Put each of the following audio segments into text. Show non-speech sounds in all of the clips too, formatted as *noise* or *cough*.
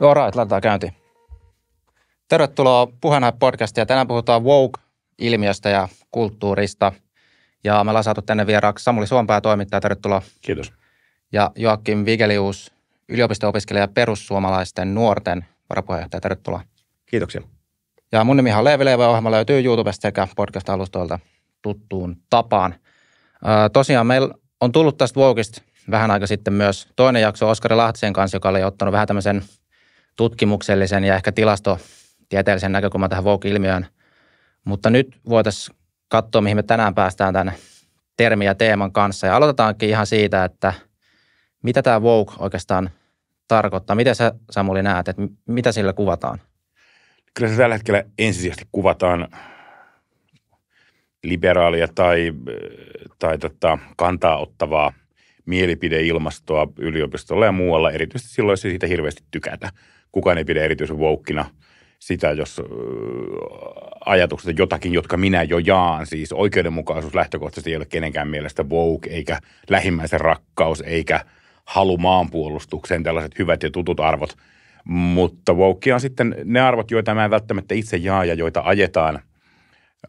All right, laitetaan käyntiin. Tervetuloa puheenjohtaja podcastia. Tänään puhutaan woke-ilmiöstä ja kulttuurista. Ja me ollaan saatu tänne vieraaksi Samuli Suompää toimittaja. Tervetuloa. Kiitos. Ja Joakim Vigelius, yliopisto-opiskelija perussuomalaisten nuorten varapuheenjohtaja. Tervetuloa. Kiitoksia. Ja mun nimi on Leevi Leivä, ohjelma löytyy YouTubesta sekä podcast-alustoilta tuttuun tapaan. tosiaan meillä on tullut tästä Wokista vähän aika sitten myös toinen jakso Oskari Lahtisen kanssa, joka oli ottanut vähän tämmöisen – tutkimuksellisen ja ehkä tilastotieteellisen näkökulman tähän Vogue-ilmiöön. Mutta nyt voitaisiin katsoa, mihin me tänään päästään tämän termi ja teeman kanssa. Ja aloitetaankin ihan siitä, että mitä tämä Vogue oikeastaan tarkoittaa. Miten sä Samuli näet, että mitä sillä kuvataan? Kyllä se tällä hetkellä ensisijaisesti kuvataan liberaalia tai, tai tota, kantaa ottavaa mielipideilmastoa yliopistolla ja muualla. Erityisesti silloin, jos siitä hirveästi tykätä kukaan ei pidä erityisen voukkina sitä, jos ajatukset jotakin, jotka minä jo jaan. Siis oikeudenmukaisuus lähtökohtaisesti ei ole kenenkään mielestä woke, eikä lähimmäisen rakkaus, eikä halu maanpuolustukseen, tällaiset hyvät ja tutut arvot. Mutta woke on sitten ne arvot, joita mä en välttämättä itse jaa ja joita ajetaan,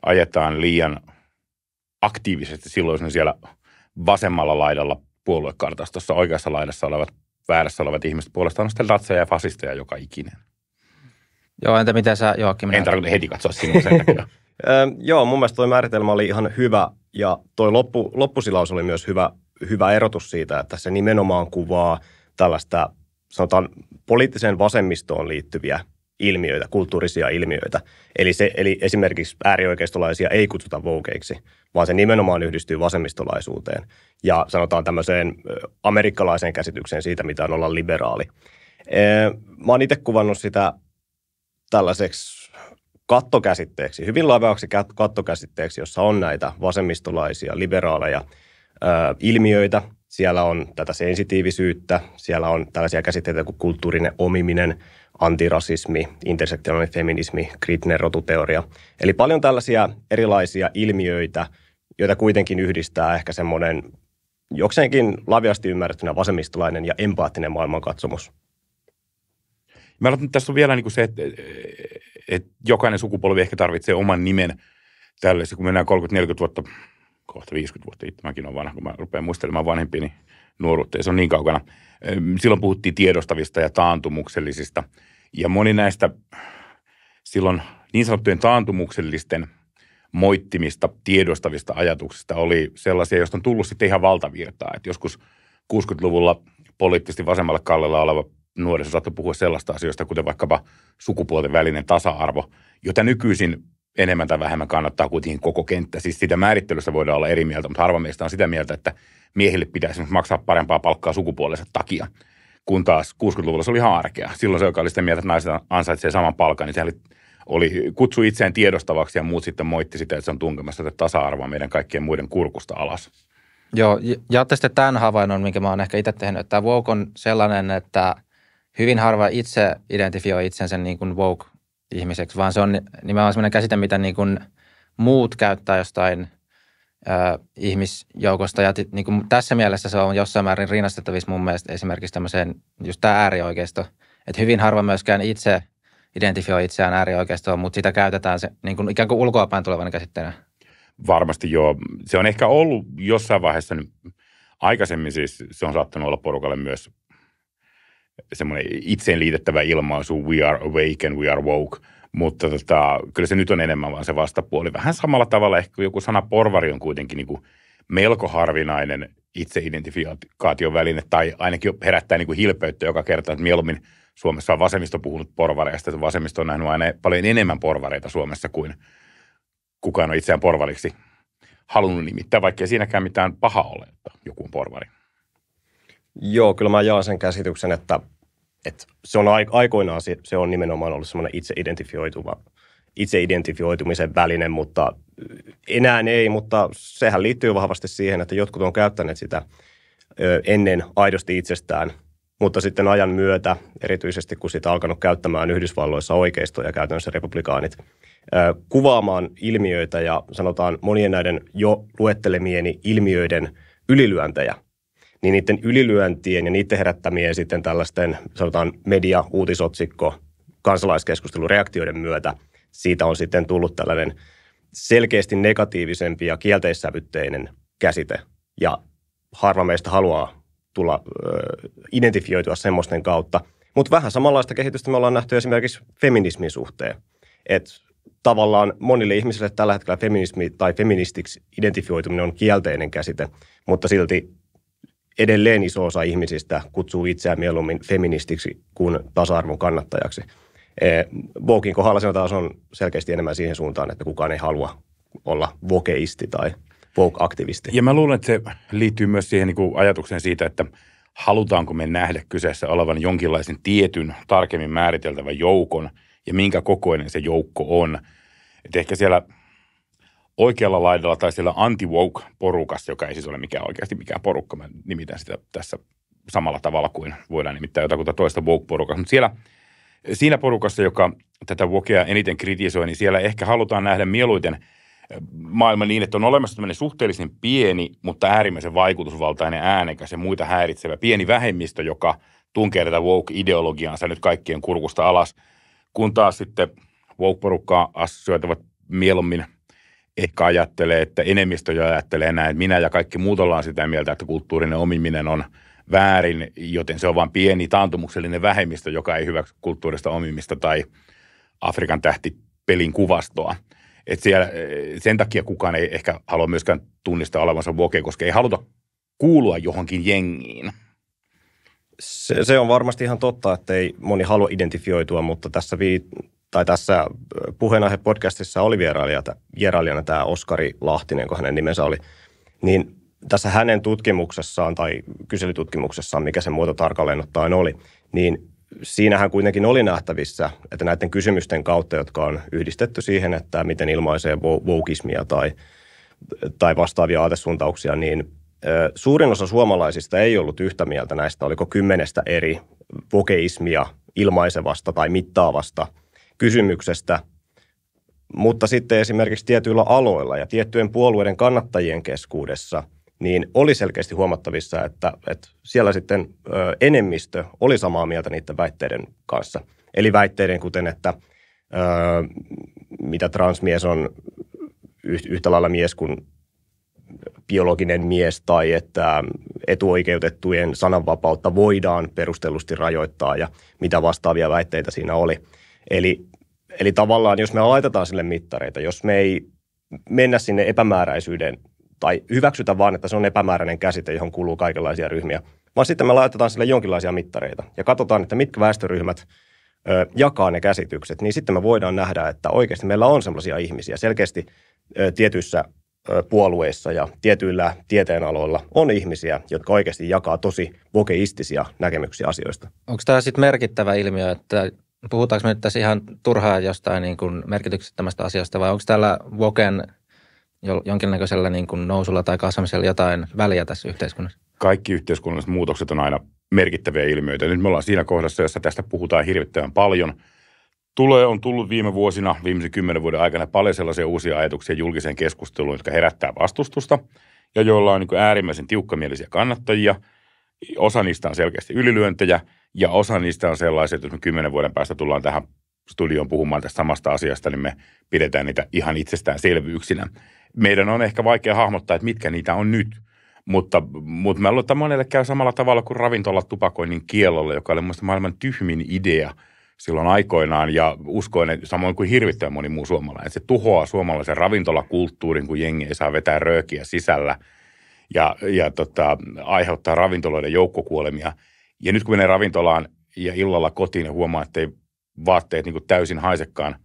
ajetaan liian aktiivisesti silloin, jos ne siellä vasemmalla laidalla puoluekartastossa oikeassa laidassa olevat väärässä olevat ihmiset puolestaan on sitten natseja ja fasisteja joka ikinen. Joo, entä mitä sä Joakim? En tarkoita heti katsoa sinua sen takia. *laughs* Joo, mun mielestä toi määritelmä oli ihan hyvä ja toi loppu, loppusilaus oli myös hyvä, hyvä erotus siitä, että se nimenomaan kuvaa tällaista, sanotaan poliittiseen vasemmistoon liittyviä ilmiöitä, kulttuurisia ilmiöitä. Eli, se, eli esimerkiksi äärioikeistolaisia ei kutsuta voukeiksi, vaan se nimenomaan yhdistyy vasemmistolaisuuteen ja sanotaan tämmöiseen amerikkalaiseen käsitykseen siitä, mitä on olla liberaali. Mä oon itse kuvannut sitä tällaiseksi kattokäsitteeksi, hyvin laveaksi kattokäsitteeksi, jossa on näitä vasemmistolaisia, liberaaleja ilmiöitä – siellä on tätä sensitiivisyyttä, siellä on tällaisia käsitteitä kuin kulttuurinen omiminen, antirasismi, intersektionaalinen feminismi, kriittinen rotuteoria. Eli paljon tällaisia erilaisia ilmiöitä, joita kuitenkin yhdistää ehkä semmoinen jokseenkin laviasti ymmärrettynä vasemmistolainen ja empaattinen maailmankatsomus. Mä ajattelen, että tässä on vielä niin kuin se, että, että jokainen sukupolvi ehkä tarvitsee oman nimen tällaisen, kun mennään 30-40 vuotta kohta 50 vuotta, itse mäkin olen vanha, kun mä rupean muistelemaan vanhempiani niin nuoruutta, ja se on niin kaukana. Silloin puhuttiin tiedostavista ja taantumuksellisista, ja moni näistä silloin niin sanottujen taantumuksellisten moittimista, tiedostavista ajatuksista oli sellaisia, joista on tullut sitten ihan valtavirtaa. Et joskus 60-luvulla poliittisesti vasemmalla kallella oleva nuoriso saattoi puhua sellaista asioista, kuten vaikkapa sukupuolten välinen tasa-arvo, jota nykyisin enemmän tai vähemmän kannattaa kuitenkin koko kenttä. Siis sitä määrittelystä voidaan olla eri mieltä, mutta harva meistä on sitä mieltä, että miehille pitäisi maksaa parempaa palkkaa sukupuolensa takia, kun taas 60-luvulla se oli ihan arkea. Silloin se, joka oli sitä mieltä, että naiset ansaitsee saman palkan, niin se oli, oli kutsu itseen tiedostavaksi ja muut sitten moitti sitä, että se on tunkemassa tätä tasa-arvoa meidän kaikkien muiden kurkusta alas. Joo, otta sitten tämän havainnon, minkä mä oon ehkä itse tehnyt, että woke on sellainen, että hyvin harva itse identifioi itsensä niin kuin woke ihmiseksi, vaan se on nimenomaan sellainen käsite, mitä niin kuin muut käyttää jostain ö, ihmisjoukosta. Ja niin kuin tässä mielessä se on jossain määrin rinnastettavissa mun mielestä esimerkiksi tämmöiseen just tämä äärioikeisto. Että hyvin harva myöskään itse identifioi itseään äärioikeistoon, mutta sitä käytetään se, niin kuin ikään kuin ulkoapäin tulevana käsitteenä. Varmasti joo. Se on ehkä ollut jossain vaiheessa niin aikaisemmin siis se on saattanut olla porukalle myös semmoinen itseen liitettävä ilmaisu we are awake and we are woke – mutta tota, kyllä se nyt on enemmän vaan se vastapuoli. Vähän samalla tavalla ehkä joku sana porvari on kuitenkin niin kuin melko harvinainen itseidentifikaation väline tai ainakin herättää niin kuin hilpeyttä joka kerta, että mieluummin Suomessa on vasemmisto puhunut porvareista, että vasemmisto on nähnyt aina paljon enemmän porvareita Suomessa kuin kukaan on itseään porvariksi halunnut nimittää, vaikka ei siinäkään mitään paha ole, että joku on porvari. Joo, kyllä mä jaan sen käsityksen, että et se on aikoinaan se, on nimenomaan ollut semmoinen itse identifioituva itse identifioitumisen väline, mutta enää ei, mutta sehän liittyy vahvasti siihen, että jotkut on käyttäneet sitä ennen aidosti itsestään, mutta sitten ajan myötä, erityisesti kun sitä alkanut käyttämään Yhdysvalloissa oikeisto ja käytännössä republikaanit, kuvaamaan ilmiöitä ja sanotaan monien näiden jo luettelemieni ilmiöiden ylilyöntejä – niin niiden ylilyöntien ja niiden herättämien sitten tällaisten, sanotaan media, uutisotsikko, kansalaiskeskustelureaktioiden myötä siitä on sitten tullut tällainen selkeästi negatiivisempi ja kielteissävytteinen käsite. Ja harva meistä haluaa tulla ö, identifioitua semmoisten kautta. Mutta vähän samanlaista kehitystä me ollaan nähty esimerkiksi feminismin suhteen. Että tavallaan monille ihmisille tällä hetkellä feminismi tai feministiksi identifioituminen on kielteinen käsite, mutta silti edelleen iso osa ihmisistä kutsuu itseään mieluummin feministiksi kuin tasa-arvon kannattajaksi. Vokin e, kohdalla se taas on selkeästi enemmän siihen suuntaan, että kukaan ei halua olla vokeisti tai woke-aktivisti. Ja mä luulen, että se liittyy myös siihen niin kuin ajatukseen siitä, että halutaanko me nähdä kyseessä olevan jonkinlaisen tietyn, tarkemmin määriteltävän joukon ja minkä kokoinen se joukko on. Et ehkä siellä oikealla laidalla tai siellä anti-woke-porukassa, joka ei siis ole mikään oikeasti mikään porukka, mä nimitän sitä tässä samalla tavalla kuin voidaan nimittää jotakuta toista woke-porukasta, mutta siellä siinä porukassa, joka tätä wokea eniten kritisoi, niin siellä ehkä halutaan nähdä mieluiten äh, maailma niin, että on olemassa tämmöinen suhteellisen pieni, mutta äärimmäisen vaikutusvaltainen äänekäs ja muita häiritsevä pieni vähemmistö, joka tunkee tätä woke-ideologiaansa nyt kaikkien kurkusta alas, kun taas sitten woke-porukkaa syötävät mieluummin – ehkä ajattelee, että enemmistö jo ajattelee näin, että minä ja kaikki muut ollaan sitä mieltä, että kulttuurinen omiminen on väärin, joten se on vain pieni taantumuksellinen vähemmistö, joka ei hyväksy kulttuurista omimista tai Afrikan tähti Pelin kuvastoa. Et siellä, eh, sen takia kukaan ei ehkä halua myöskään tunnistaa olevansa voke, koska ei haluta kuulua johonkin jengiin. Se, se on varmasti ihan totta, että ei moni halua identifioitua, mutta tässä vii, tai tässä äh, puheenaihe podcastissa oli vierailijana, vierailijana tämä Oskari Lahtinen, kun hänen nimensä oli, niin tässä hänen tutkimuksessaan tai kyselytutkimuksessaan, mikä se muoto tarkalleen ottaen oli, niin siinähän kuitenkin oli nähtävissä, että näiden kysymysten kautta, jotka on yhdistetty siihen, että miten ilmaisee voukismia tai, tai vastaavia aatesuuntauksia, niin suurin osa suomalaisista ei ollut yhtä mieltä näistä, oliko kymmenestä eri vokeismia ilmaisevasta tai mittaavasta – kysymyksestä, mutta sitten esimerkiksi tietyillä aloilla ja tiettyjen puolueiden kannattajien keskuudessa, niin oli selkeästi huomattavissa, että, että siellä sitten ö, enemmistö oli samaa mieltä niiden väitteiden kanssa. Eli väitteiden kuten, että ö, mitä transmies on yhtä lailla mies kuin biologinen mies tai että etuoikeutettujen sananvapautta voidaan perustellusti rajoittaa ja mitä vastaavia väitteitä siinä oli. Eli Eli tavallaan, jos me laitetaan sille mittareita, jos me ei mennä sinne epämääräisyyden tai hyväksytä vaan, että se on epämääräinen käsite, johon kuuluu kaikenlaisia ryhmiä, vaan sitten me laitetaan sille jonkinlaisia mittareita ja katsotaan, että mitkä väestöryhmät ö, jakaa ne käsitykset, niin sitten me voidaan nähdä, että oikeasti meillä on sellaisia ihmisiä selkeästi ö, tietyissä ö, puolueissa ja tietyillä tieteenaloilla on ihmisiä, jotka oikeasti jakaa tosi vokeistisia näkemyksiä asioista. Onko tämä sitten merkittävä ilmiö, että puhutaanko me nyt tässä ihan turhaa jostain niin kuin merkityksettömästä asiasta vai onko tällä Woken jonkinnäköisellä niin kuin nousulla tai kasvamisella jotain väliä tässä yhteiskunnassa? Kaikki yhteiskunnalliset muutokset on aina merkittäviä ilmiöitä. Nyt me ollaan siinä kohdassa, jossa tästä puhutaan hirvittävän paljon. Tulee, on tullut viime vuosina, viimeisen kymmenen vuoden aikana paljon sellaisia uusia ajatuksia julkiseen keskusteluun, jotka herättää vastustusta ja joilla on niin äärimmäisen tiukkamielisiä kannattajia – osa niistä on selkeästi ylilyöntejä ja osa niistä on sellaisia, että jos me kymmenen vuoden päästä tullaan tähän studioon puhumaan tästä samasta asiasta, niin me pidetään niitä ihan itsestäänselvyyksinä. Meidän on ehkä vaikea hahmottaa, että mitkä niitä on nyt, mutta, mutta mä luulen, että monelle käy samalla tavalla kuin ravintola tupakoinnin kielolle, joka oli muista maailman tyhmin idea silloin aikoinaan ja uskoin, että samoin kuin hirvittävän moni muu suomalainen, että se tuhoaa suomalaisen ravintolakulttuurin, kun jengi ei saa vetää röökiä sisällä – ja, ja tota, aiheuttaa ravintoloiden joukkokuolemia. Ja nyt kun menee ravintolaan ja illalla kotiin ja niin huomaa, että ei vaatteet niin täysin haisekaan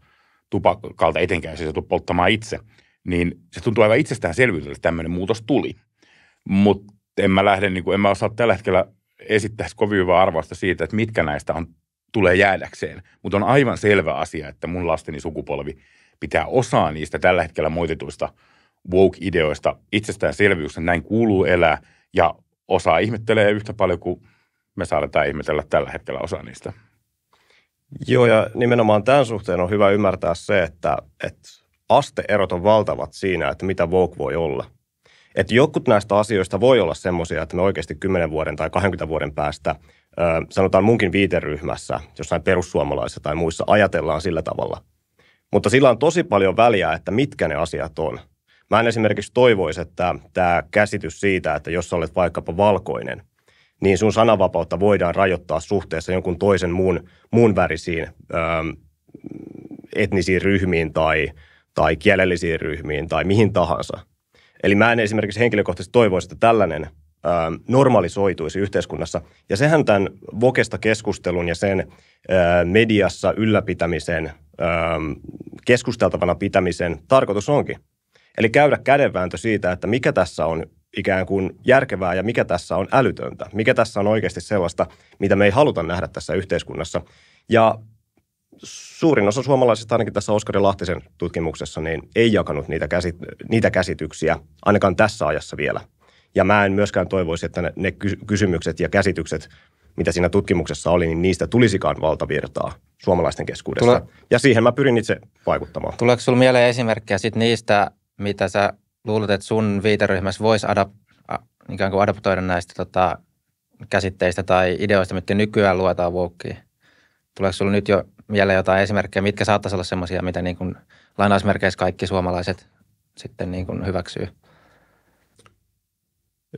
tupakalta etenkään, jos siis se tulee polttamaan itse, niin se tuntuu aivan itsestäänselvyydeltä, että tämmöinen muutos tuli. Mutta en mä lähde, niin kuin, en mä osaa tällä hetkellä esittää kovin hyvää arvosta siitä, että mitkä näistä on, tulee jäädäkseen. Mutta on aivan selvä asia, että mun lasteni sukupolvi pitää osaa niistä tällä hetkellä moitetuista woke-ideoista itsestäänselvyys, näin kuuluu elää ja osaa ihmettelee yhtä paljon kuin me saadaan ihmetellä tällä hetkellä osa niistä. Joo, ja nimenomaan tämän suhteen on hyvä ymmärtää se, että, että asteerot on valtavat siinä, että mitä Woke voi olla. Että jokut näistä asioista voi olla semmoisia, että me oikeasti 10 vuoden tai 20 vuoden päästä, ö, sanotaan munkin viiteryhmässä, jossain perussuomalaisessa tai muissa, ajatellaan sillä tavalla. Mutta sillä on tosi paljon väliä, että mitkä ne asiat on – Mä en esimerkiksi toivoisi, että tämä käsitys siitä, että jos olet vaikkapa valkoinen, niin sun sananvapautta voidaan rajoittaa suhteessa jonkun toisen muun, muun värisiin ö, ähm, etnisiin ryhmiin tai, tai kielellisiin ryhmiin tai mihin tahansa. Eli mä en esimerkiksi henkilökohtaisesti toivoisi, että tällainen ähm, normalisoituisi yhteiskunnassa. Ja sehän tämän vokesta keskustelun ja sen äh, mediassa ylläpitämisen, ähm, keskusteltavana pitämisen tarkoitus onkin. Eli käydä kädenvääntö siitä, että mikä tässä on ikään kuin järkevää ja mikä tässä on älytöntä. Mikä tässä on oikeasti sellaista, mitä me ei haluta nähdä tässä yhteiskunnassa. Ja suurin osa suomalaisista, ainakin tässä Oskari Lahtisen tutkimuksessa, niin ei jakanut niitä, käsit- niitä käsityksiä, ainakaan tässä ajassa vielä. Ja mä en myöskään toivoisi, että ne, ne kysymykset ja käsitykset, mitä siinä tutkimuksessa oli, niin niistä tulisikaan valtavirtaa suomalaisten keskuudessa. Tule- ja siihen mä pyrin itse vaikuttamaan. Tuleeko sinulla mieleen esimerkkejä sit niistä mitä sä luulet, että sun viiteryhmässä voisi adap- ikään kuin adaptoida näistä tota, käsitteistä tai ideoista, mitkä nykyään luetaan woukkiin? Tuleeko sulla nyt jo mieleen jotain esimerkkejä, mitkä saattaisi olla semmoisia, mitä niin kuin lainausmerkeissä kaikki suomalaiset sitten niin kuin hyväksyy?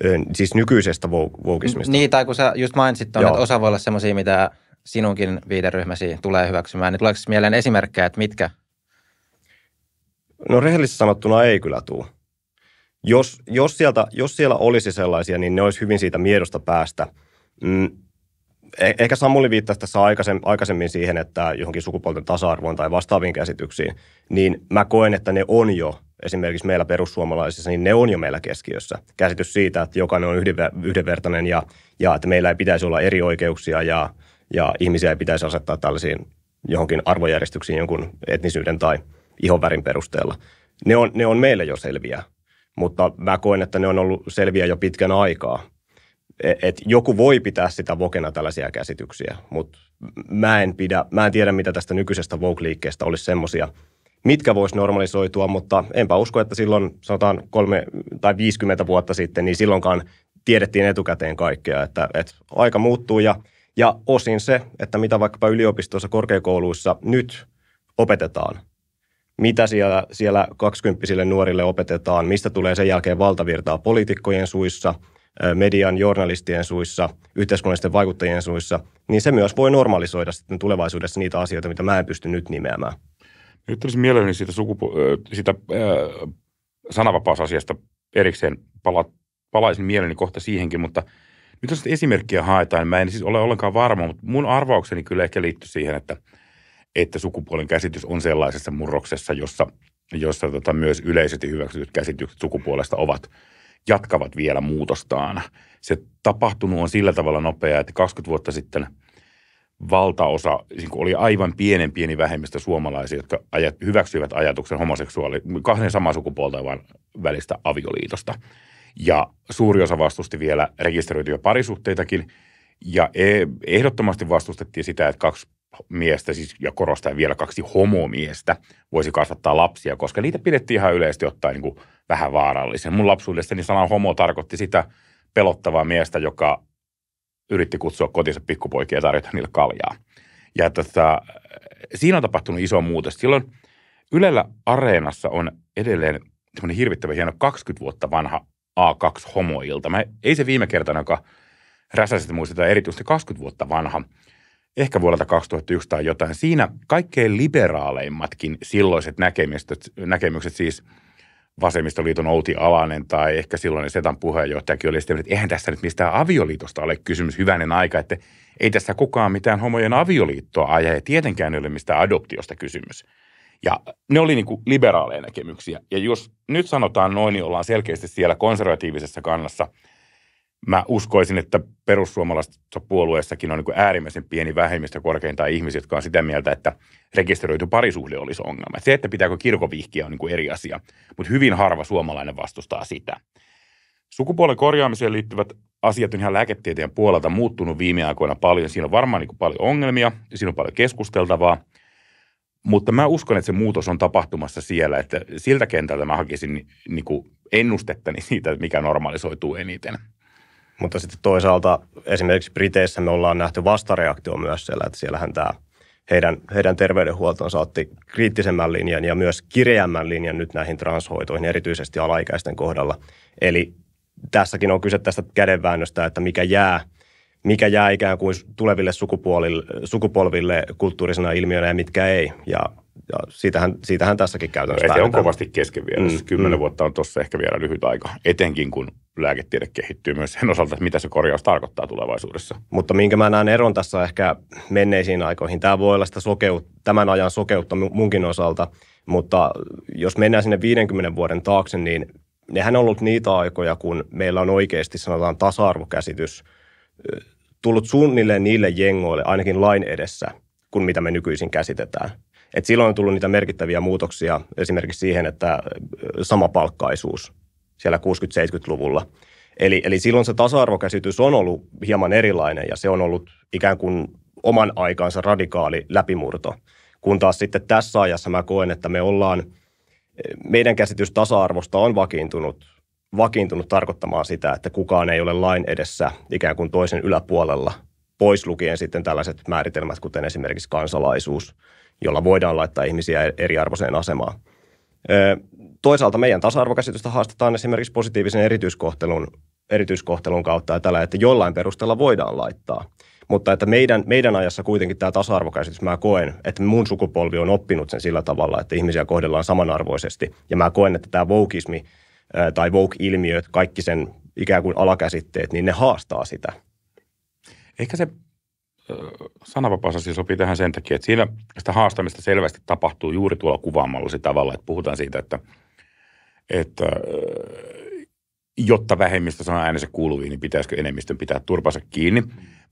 En, siis nykyisestä voukismista. Niin, tai kun sä just mainitsit ton, että osa voi olla semmoisia, mitä sinunkin viiteryhmäsi tulee hyväksymään, niin tuleeko mieleen esimerkkejä, että mitkä – No rehellisesti sanottuna ei kyllä tule. Jos, jos, sieltä, jos siellä olisi sellaisia, niin ne olisi hyvin siitä miedosta päästä. Mm, e-, ehkä Samuli viittasi tässä aikaisemmin siihen, että johonkin sukupuolten tasa-arvoon tai vastaaviin käsityksiin, niin mä koen, että ne on jo esimerkiksi meillä perussuomalaisissa, niin ne on jo meillä keskiössä. Käsitys siitä, että jokainen on yhdenvertainen ja, ja että meillä ei pitäisi olla eri oikeuksia ja, ja ihmisiä ei pitäisi asettaa tällaisiin johonkin arvojärjestyksiin jonkun etnisyyden tai – ihonvärin perusteella. Ne on, ne on meille jo selviä, mutta mä koen, että ne on ollut selviä jo pitkän aikaa. E, et joku voi pitää sitä vokena tällaisia käsityksiä, mutta mä en, pidä, mä en tiedä, mitä tästä nykyisestä Vogue-liikkeestä olisi semmoisia, mitkä voisi normalisoitua, mutta enpä usko, että silloin sanotaan kolme tai 50 vuotta sitten, niin silloinkaan tiedettiin etukäteen kaikkea, että, että aika muuttuu ja, ja osin se, että mitä vaikkapa yliopistossa, korkeakouluissa nyt opetetaan – mitä siellä, siellä 20 nuorille opetetaan, mistä tulee sen jälkeen valtavirtaa poliitikkojen suissa, median, journalistien suissa, yhteiskunnallisten vaikuttajien suissa, niin se myös voi normalisoida sitten tulevaisuudessa niitä asioita, mitä mä en pysty nyt nimeämään. Nyt olisi mielelläni siitä, sukupu- siitä äh, sananvapausasiasta erikseen pala- palaisin mieleni kohta siihenkin, mutta nyt jos esimerkkiä haetaan, niin mä en siis ole ollenkaan varma, mutta mun arvaukseni kyllä ehkä liittyy siihen, että – että sukupuolen käsitys on sellaisessa murroksessa, jossa, jossa tota myös yleisesti hyväksytyt käsitykset sukupuolesta ovat jatkavat vielä muutostaan. Se tapahtunut on sillä tavalla nopeaa, että 20 vuotta sitten valtaosa, niin oli aivan pienen pieni vähemmistö suomalaisia, jotka ajat, hyväksyivät ajatuksen homoseksuaali, kahden samaa sukupuolta välistä avioliitosta. Ja suuri osa vastusti vielä rekisteröityjä parisuhteitakin. Ja e, ehdottomasti vastustettiin sitä, että kaksi miestä, siis, ja korostaa vielä kaksi homomiestä, voisi kasvattaa lapsia, koska niitä pidettiin ihan yleisesti ottaen niin kuin vähän vaarallisen. Mun lapsuudessani sana homo tarkoitti sitä pelottavaa miestä, joka yritti kutsua kotinsa pikkupoikia ja tarjota niille kaljaa. Ja tota, siinä on tapahtunut iso muutos. Silloin Ylellä Areenassa on edelleen semmoinen hirvittävä hieno 20 vuotta vanha A2-homoilta. Mä, ei se viime kerta, joka räsäsit muistetaan erityisesti 20 vuotta vanha – ehkä vuodelta 2001 tai jotain. Siinä kaikkein liberaaleimmatkin silloiset näkemykset, näkemykset siis vasemmistoliiton Outi Alanen tai ehkä silloinen Setan puheenjohtajakin oli sitä, että eihän tässä nyt mistään avioliitosta ole kysymys hyvänen aika, että ei tässä kukaan mitään homojen avioliittoa aja ja tietenkään ei ole mistään adoptiosta kysymys. Ja ne oli niin kuin liberaaleja näkemyksiä. Ja jos nyt sanotaan noin, niin ollaan selkeästi siellä konservatiivisessa kannassa – mä uskoisin, että perussuomalaisessa puolueessakin on niin äärimmäisen pieni vähemmistö korkeintaan ihmisiä, jotka on sitä mieltä, että rekisteröity parisuhde olisi ongelma. Se, että pitääkö kirkon vihkiä, on niin eri asia, mutta hyvin harva suomalainen vastustaa sitä. Sukupuolen korjaamiseen liittyvät asiat on ihan lääketieteen puolelta muuttunut viime aikoina paljon. Siinä on varmaan niin paljon ongelmia, siinä on paljon keskusteltavaa, mutta mä uskon, että se muutos on tapahtumassa siellä, että siltä kentältä mä hakisin niin ennustettani siitä, mikä normalisoituu eniten. Mutta sitten toisaalta esimerkiksi Briteissä me ollaan nähty vastareaktio myös siellä, että siellähän tämä heidän, heidän terveydenhuoltonsa otti kriittisemmän linjan ja myös kireämmän linjan nyt näihin transhoitoihin, erityisesti alaikäisten kohdalla. Eli tässäkin on kyse tästä kädenväännöstä, että mikä jää, mikä jää ikään kuin tuleville sukupuolille, sukupolville kulttuurisena ilmiönä ja mitkä ei. Ja ja siitähän, siitähän tässäkin käytännössä no, Se on kovasti kesken vielä. Mm, siis Kymmenen mm. vuotta on tuossa ehkä vielä lyhyt aika, etenkin kun lääketiede kehittyy myös sen osalta, että mitä se korjaus tarkoittaa tulevaisuudessa. Mutta minkä mä näen eron tässä ehkä menneisiin aikoihin, tämä voi olla sitä sokeut, tämän ajan sokeutta munkin osalta, mutta jos mennään sinne 50 vuoden taakse, niin nehän on ollut niitä aikoja, kun meillä on oikeasti sanotaan tasa-arvokäsitys tullut suunnilleen niille jengoille, ainakin lain edessä, kuin mitä me nykyisin käsitetään – et silloin on tullut niitä merkittäviä muutoksia esimerkiksi siihen, että sama palkkaisuus siellä 60-70-luvulla. Eli, eli silloin se tasa-arvokäsitys on ollut hieman erilainen ja se on ollut ikään kuin oman aikaansa radikaali läpimurto. Kun taas sitten tässä ajassa mä koen, että me ollaan, meidän käsitys tasa-arvosta on vakiintunut, vakiintunut tarkoittamaan sitä, että kukaan ei ole lain edessä ikään kuin toisen yläpuolella – pois lukien sitten tällaiset määritelmät, kuten esimerkiksi kansalaisuus, jolla voidaan laittaa ihmisiä e- eriarvoiseen asemaan. Toisaalta meidän tasa-arvokäsitystä haastetaan esimerkiksi positiivisen erityiskohtelun, erityiskohtelun kautta ja tällä, että jollain perusteella voidaan laittaa. Mutta että meidän, meidän ajassa kuitenkin tämä tasa-arvokäsitys, mä koen, että mun sukupolvi on oppinut sen sillä tavalla, että ihmisiä kohdellaan samanarvoisesti. Ja mä koen, että tämä vokismi tai vouk-ilmiö, kaikki sen ikään kuin alakäsitteet, niin ne haastaa sitä – Ehkä se sananvapausasia sopii tähän sen takia, että siinä sitä haastamista selvästi tapahtuu juuri tuolla se tavalla, että puhutaan siitä, että, että jotta vähemmistö sanoo äänensä kuuluviin, niin pitäisikö enemmistön pitää turpansa kiinni.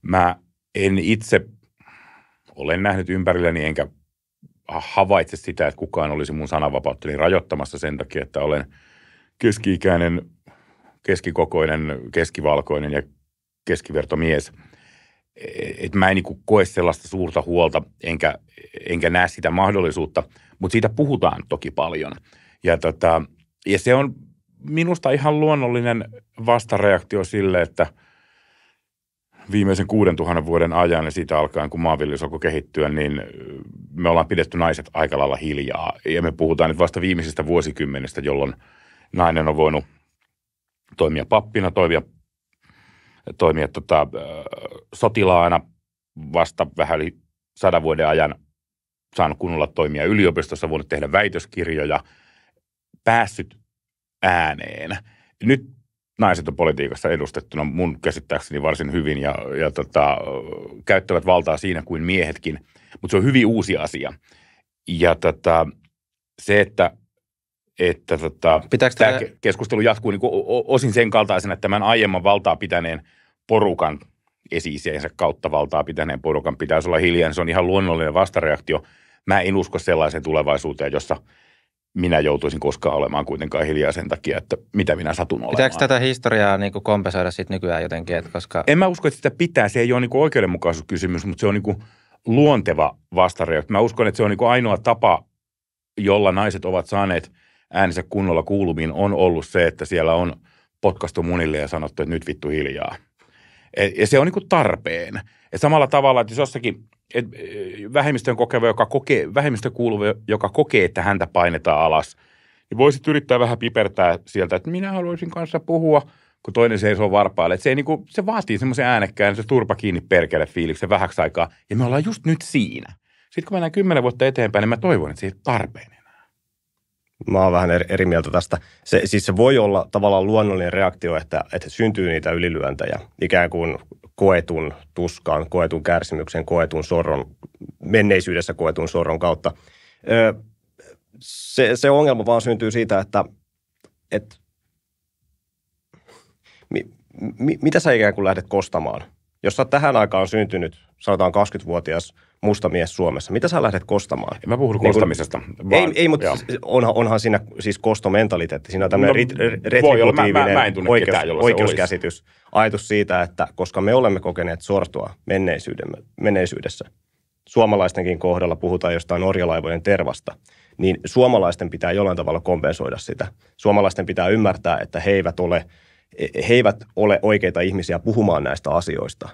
Mä en itse olen nähnyt ympärilläni enkä havaitse sitä, että kukaan olisi mun sananvapauttani rajoittamassa sen takia, että olen keski-ikäinen, keskikokoinen, keskivalkoinen ja keskivertomies – E-, että mä en niin koe sellaista suurta huolta, enkä, enkä näe sitä mahdollisuutta, mutta siitä puhutaan toki paljon. Ja, tota, ja se on minusta ihan luonnollinen vastareaktio sille, että viimeisen 6000 vuoden ajan ja niin siitä alkaen, kun maanviljelys alkoi kehittyä, niin me ollaan pidetty naiset aika lailla hiljaa. Ja me puhutaan nyt vasta viimeisestä vuosikymmenestä, jolloin nainen on voinut toimia pappina, toimia toimia tota, sotilaana vasta vähän yli sadan vuoden ajan saanut kunnolla toimia yliopistossa, voinut tehdä väitöskirjoja, päässyt ääneen. Nyt naiset on politiikassa edustettuna mun käsittääkseni varsin hyvin ja, ja tota, käyttävät valtaa siinä kuin miehetkin, mutta se on hyvin uusi asia. Ja tota, se, että että tota, tämä tehdä... keskustelu jatkuu niin kuin osin sen kaltaisena, että tämän aiemman valtaa pitäneen porukan esi kautta valtaa pitäneen porukan pitäisi olla hiljaa. Niin se on ihan luonnollinen vastareaktio. Mä en usko sellaiseen tulevaisuuteen, jossa minä joutuisin koskaan olemaan kuitenkaan hiljaa sen takia, että mitä minä satun olemaan. Pitääkö tätä historiaa niin kuin kompensoida sitten nykyään jotenkin? Että koska... En mä usko, että sitä pitää. Se ei ole niin kuin oikeudenmukaisuuskysymys, mutta se on niin kuin luonteva vastareaktio. Mä uskon, että se on niin kuin ainoa tapa, jolla naiset ovat saaneet – äänensä kunnolla kuulumiin on ollut se, että siellä on potkastu munille ja sanottu, että nyt vittu hiljaa. E, ja se on niin tarpeen. Et samalla tavalla, että jos jossakin et e, vähemmistön kokeva, joka kokee, vähemmistön kuuluva, joka kokee, että häntä painetaan alas, niin voisit yrittää vähän pipertää sieltä, että minä haluaisin kanssa puhua, kun toinen seisoo varpaille. se, ei niinku, se vaatii semmoisen äänekkään, se turpa kiinni perkele fiiliksen vähäksi aikaa. Ja me ollaan just nyt siinä. Sitten kun mennään kymmenen vuotta eteenpäin, niin mä toivon, että se ei ole tarpeen mä oon vähän eri mieltä tästä. Se, siis se voi olla tavallaan luonnollinen reaktio, että, että syntyy niitä ylilyöntejä ikään kuin koetun tuskan, koetun kärsimyksen, koetun sorron, menneisyydessä koetun sorron kautta. Öö, se, se ongelma vaan syntyy siitä, että, että mi, mi, mitä sä ikään kuin lähdet kostamaan – jos sä tähän aikaan syntynyt, sanotaan 20-vuotias musta mies Suomessa, mitä sä lähdet kostamaan? En mä puhun niin kostamisesta. Kun, vaan, ei, ei mutta onhan, onhan siinä siis kostomentaliteetti. Siinä on tämmöinen no, rit, retributiivinen oikeus, oikeuskäsitys. Ajatus siitä, että koska me olemme kokeneet sortoa menneisyydessä, suomalaistenkin kohdalla puhutaan jostain orjalaivojen tervasta, niin suomalaisten pitää jollain tavalla kompensoida sitä. Suomalaisten pitää ymmärtää, että he eivät ole – he eivät ole oikeita ihmisiä puhumaan näistä asioista.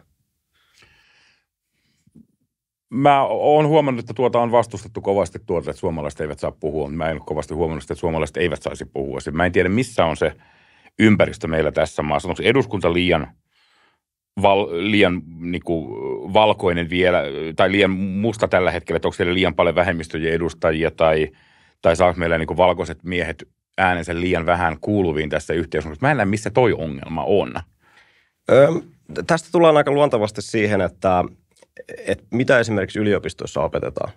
Mä oon huomannut, että tuota on vastustettu kovasti tuota, että suomalaiset eivät saa puhua, mä en ole kovasti huomannut, että suomalaiset eivät saisi puhua. mä en tiedä, missä on se ympäristö meillä tässä maassa. Onko eduskunta liian val, liian niin kuin, valkoinen vielä, tai liian musta tällä hetkellä, että onko siellä liian paljon vähemmistöjen edustajia, tai, tai saako meillä niin kuin, valkoiset miehet äänensä liian vähän kuuluviin tässä yhteiskunnassa. Mä en näe, missä toi ongelma on. Öö, tästä tullaan aika luontavasti siihen, että, että mitä esimerkiksi yliopistoissa opetetaan.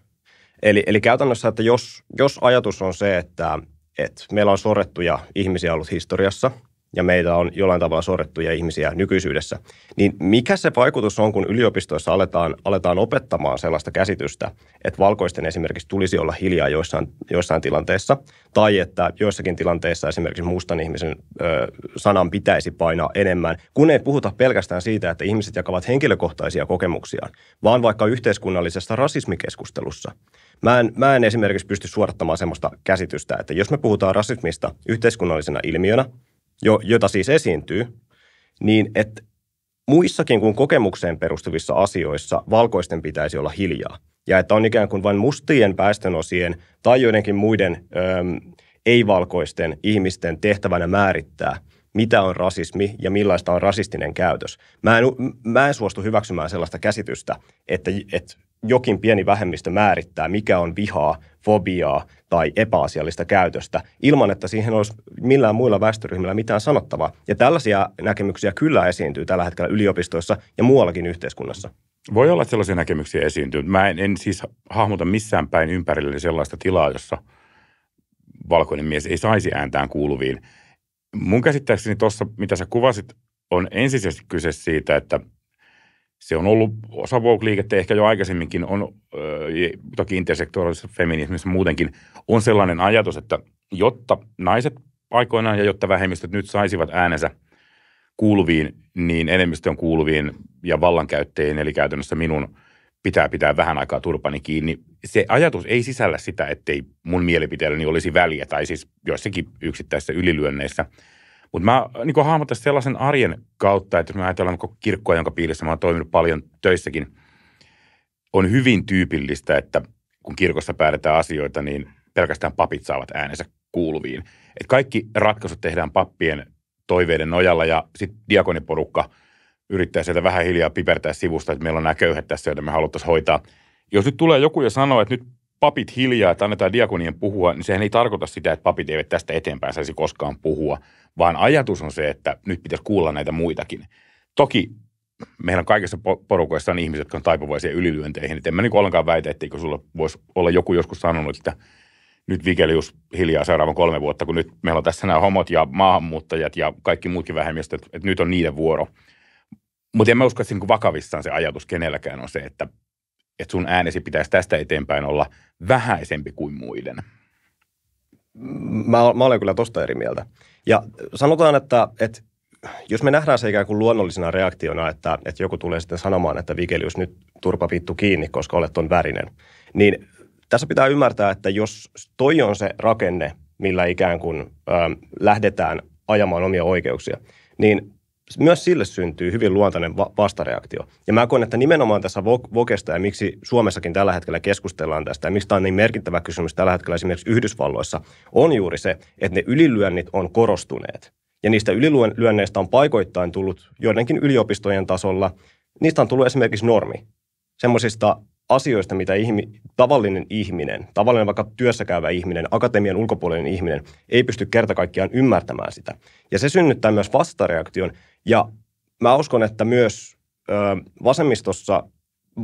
Eli, eli käytännössä, että jos, jos ajatus on se, että, että meillä on sorrettuja ihmisiä ollut historiassa – ja meitä on jollain tavalla sorrettuja ihmisiä nykyisyydessä. Niin mikä se vaikutus on, kun yliopistoissa aletaan, aletaan opettamaan sellaista käsitystä, että valkoisten esimerkiksi tulisi olla hiljaa joissain, joissain tilanteissa, tai että joissakin tilanteissa esimerkiksi mustan ihmisen ö, sanan pitäisi painaa enemmän, kun ei puhuta pelkästään siitä, että ihmiset jakavat henkilökohtaisia kokemuksiaan, vaan vaikka yhteiskunnallisessa rasismikeskustelussa. Mä en, mä en esimerkiksi pysty suorittamaan sellaista käsitystä, että jos me puhutaan rasismista yhteiskunnallisena ilmiönä, jo, jota siis esiintyy, niin että muissakin kuin kokemukseen perustuvissa asioissa valkoisten pitäisi olla hiljaa. Ja että on ikään kuin vain mustien päästönosien tai joidenkin muiden ei-valkoisten ihmisten tehtävänä määrittää, mitä on rasismi ja millaista on rasistinen käytös. Mä en, mä en suostu hyväksymään sellaista käsitystä, että, että jokin pieni vähemmistö määrittää, mikä on vihaa, fobiaa tai epäasiallista käytöstä, ilman että siihen olisi millään muilla väestöryhmillä mitään sanottavaa. Ja tällaisia näkemyksiä kyllä esiintyy tällä hetkellä yliopistoissa ja muuallakin yhteiskunnassa. Voi olla, että sellaisia näkemyksiä esiintyy. Mä en, en siis hahmota missään päin ympärilleni sellaista tilaa, jossa valkoinen mies ei saisi ääntään kuuluviin. Mun käsittääkseni tuossa, mitä sä kuvasit, on ensisijaisesti kyse siitä, että – se on ollut osa Vogue-liikettä ehkä jo aikaisemminkin, on, toki intersektoraalisessa feminismissa muutenkin, on sellainen ajatus, että jotta naiset aikoinaan ja jotta vähemmistöt nyt saisivat äänensä kuuluviin, niin enemmistön kuuluviin ja vallankäyttäjiin, eli käytännössä minun pitää pitää vähän aikaa turpani kiinni. Se ajatus ei sisällä sitä, ettei mun mielipiteelläni olisi väliä, tai siis joissakin yksittäisissä ylilyönneissä – mutta mä äh, niin hahmotan sellaisen arjen kautta, että jos mä ajatellaan kirkkoa, jonka piirissä mä oon toiminut paljon töissäkin, on hyvin tyypillistä, että kun kirkossa päätetään asioita, niin pelkästään papit saavat äänensä kuuluviin. Et kaikki ratkaisut tehdään pappien toiveiden nojalla ja sitten diakoniporukka yrittää sieltä vähän hiljaa pipertää sivusta, että meillä on nämä köyhät tässä, joita me haluttaisiin hoitaa. Jos nyt tulee joku ja sanoo, että nyt papit hiljaa, että annetaan diakonien puhua, niin sehän ei tarkoita sitä, että papit eivät tästä eteenpäin saisi koskaan puhua, vaan ajatus on se, että nyt pitäisi kuulla näitä muitakin. Toki meillä on kaikissa porukoissa on ihmiset, jotka on taipuvaisia ylilyönteihin. että en mä niin ollenkaan väitä, etteikö sulla voisi olla joku joskus sanonut, että nyt Vigelius hiljaa seuraavan kolme vuotta, kun nyt meillä on tässä nämä homot ja maahanmuuttajat ja kaikki muutkin vähemmistöt, että nyt on niiden vuoro. Mutta en mä usko, että se niin vakavissaan se ajatus kenelläkään on se, että että sun äänesi pitäisi tästä eteenpäin olla vähäisempi kuin muiden? Mä, mä olen kyllä tosta eri mieltä. Ja sanotaan, että, että jos me nähdään se ikään kuin luonnollisena reaktiona, että, että joku tulee sitten sanomaan, että Vigelius nyt turpa vittu kiinni, koska olet ton värinen, niin tässä pitää ymmärtää, että jos toi on se rakenne, millä ikään kuin ö, lähdetään ajamaan omia oikeuksia, niin myös sille syntyy hyvin luontainen va- vastareaktio. Ja mä koen, että nimenomaan tässä Vokesta ja miksi Suomessakin tällä hetkellä keskustellaan tästä ja miksi tämä on niin merkittävä kysymys tällä hetkellä esimerkiksi Yhdysvalloissa, on juuri se, että ne ylilyönnit on korostuneet. Ja niistä ylilyönneistä on paikoittain tullut joidenkin yliopistojen tasolla, niistä on tullut esimerkiksi normi. Semmoisista asioista, mitä ihmi, tavallinen ihminen, tavallinen vaikka työssäkäyvä ihminen, akatemian ulkopuolinen ihminen ei pysty kerta kaikkiaan ymmärtämään sitä. Ja se synnyttää myös vastareaktion. Ja mä uskon, että myös ö, vasemmistossa,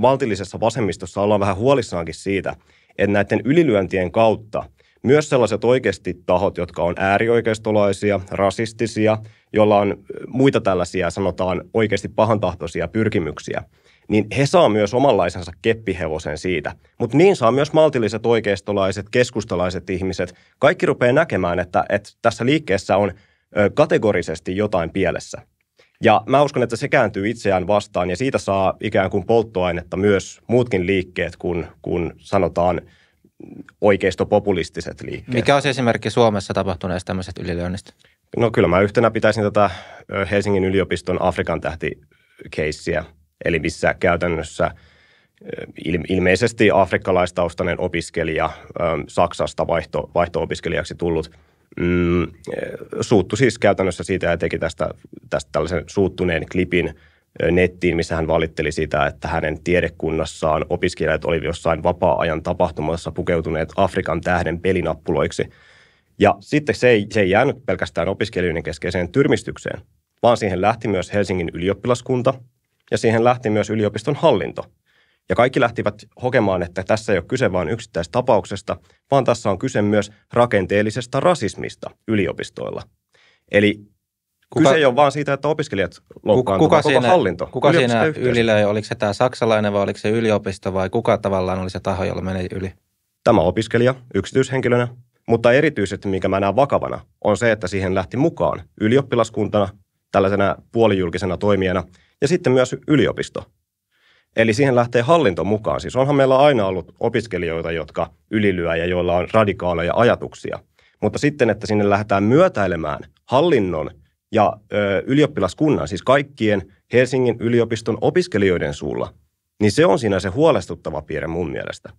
valtillisessa vasemmistossa ollaan vähän huolissaankin siitä, että näiden ylilyöntien kautta myös sellaiset oikeasti tahot, jotka on äärioikeistolaisia, rasistisia, joilla on muita tällaisia sanotaan oikeasti pahantahtoisia pyrkimyksiä – niin he saa myös omanlaisensa keppihevosen siitä. Mutta niin saa myös maltilliset oikeistolaiset, keskustalaiset ihmiset. Kaikki rupeaa näkemään, että, että tässä liikkeessä on kategorisesti jotain pielessä. Ja mä uskon, että se kääntyy itseään vastaan ja siitä saa ikään kuin polttoainetta myös muutkin liikkeet kuin, kun sanotaan oikeistopopulistiset liikkeet. Mikä on esimerkki Suomessa tapahtuneesta tämmöisestä ylilyönnistä? No kyllä mä yhtenä pitäisin tätä Helsingin yliopiston Afrikan tähti keissiä – eli missä käytännössä ilmeisesti afrikkalaistaustainen opiskelija, Saksasta vaihto, vaihto-opiskelijaksi tullut, mm, suuttu siis käytännössä siitä ja teki tästä, tästä tällaisen suuttuneen klipin nettiin, missä hän valitteli sitä, että hänen tiedekunnassaan opiskelijat olivat jossain vapaa-ajan tapahtumassa pukeutuneet Afrikan tähden pelinappuloiksi. Ja sitten se ei, se ei jäänyt pelkästään opiskelijoiden keskeiseen tyrmistykseen, vaan siihen lähti myös Helsingin ylioppilaskunta – ja siihen lähti myös yliopiston hallinto. Ja kaikki lähtivät hokemaan, että tässä ei ole kyse vain yksittäistapauksesta, vaan tässä on kyse myös rakenteellisesta rasismista yliopistoilla. Eli Kuka, Kyse ei ole vaan siitä, että opiskelijat loukkaantuvat, kuka siinä, koko hallinto. Kuka siinä ylilöi? Oliko se tämä saksalainen vai oliko se yliopisto vai kuka tavallaan oli se taho, jolla meni yli? Tämä opiskelija yksityishenkilönä, mutta erityisesti mikä mä näen vakavana on se, että siihen lähti mukaan ylioppilaskuntana, tällaisena puolijulkisena toimijana – ja sitten myös yliopisto. Eli siihen lähtee hallinto mukaan. Siis onhan meillä aina ollut opiskelijoita, jotka ylilyö ja joilla on radikaaleja ajatuksia. Mutta sitten, että sinne lähdetään myötäilemään hallinnon ja ö, ylioppilaskunnan, siis kaikkien Helsingin yliopiston opiskelijoiden suulla, niin se on siinä se huolestuttava piirre mun mielestä.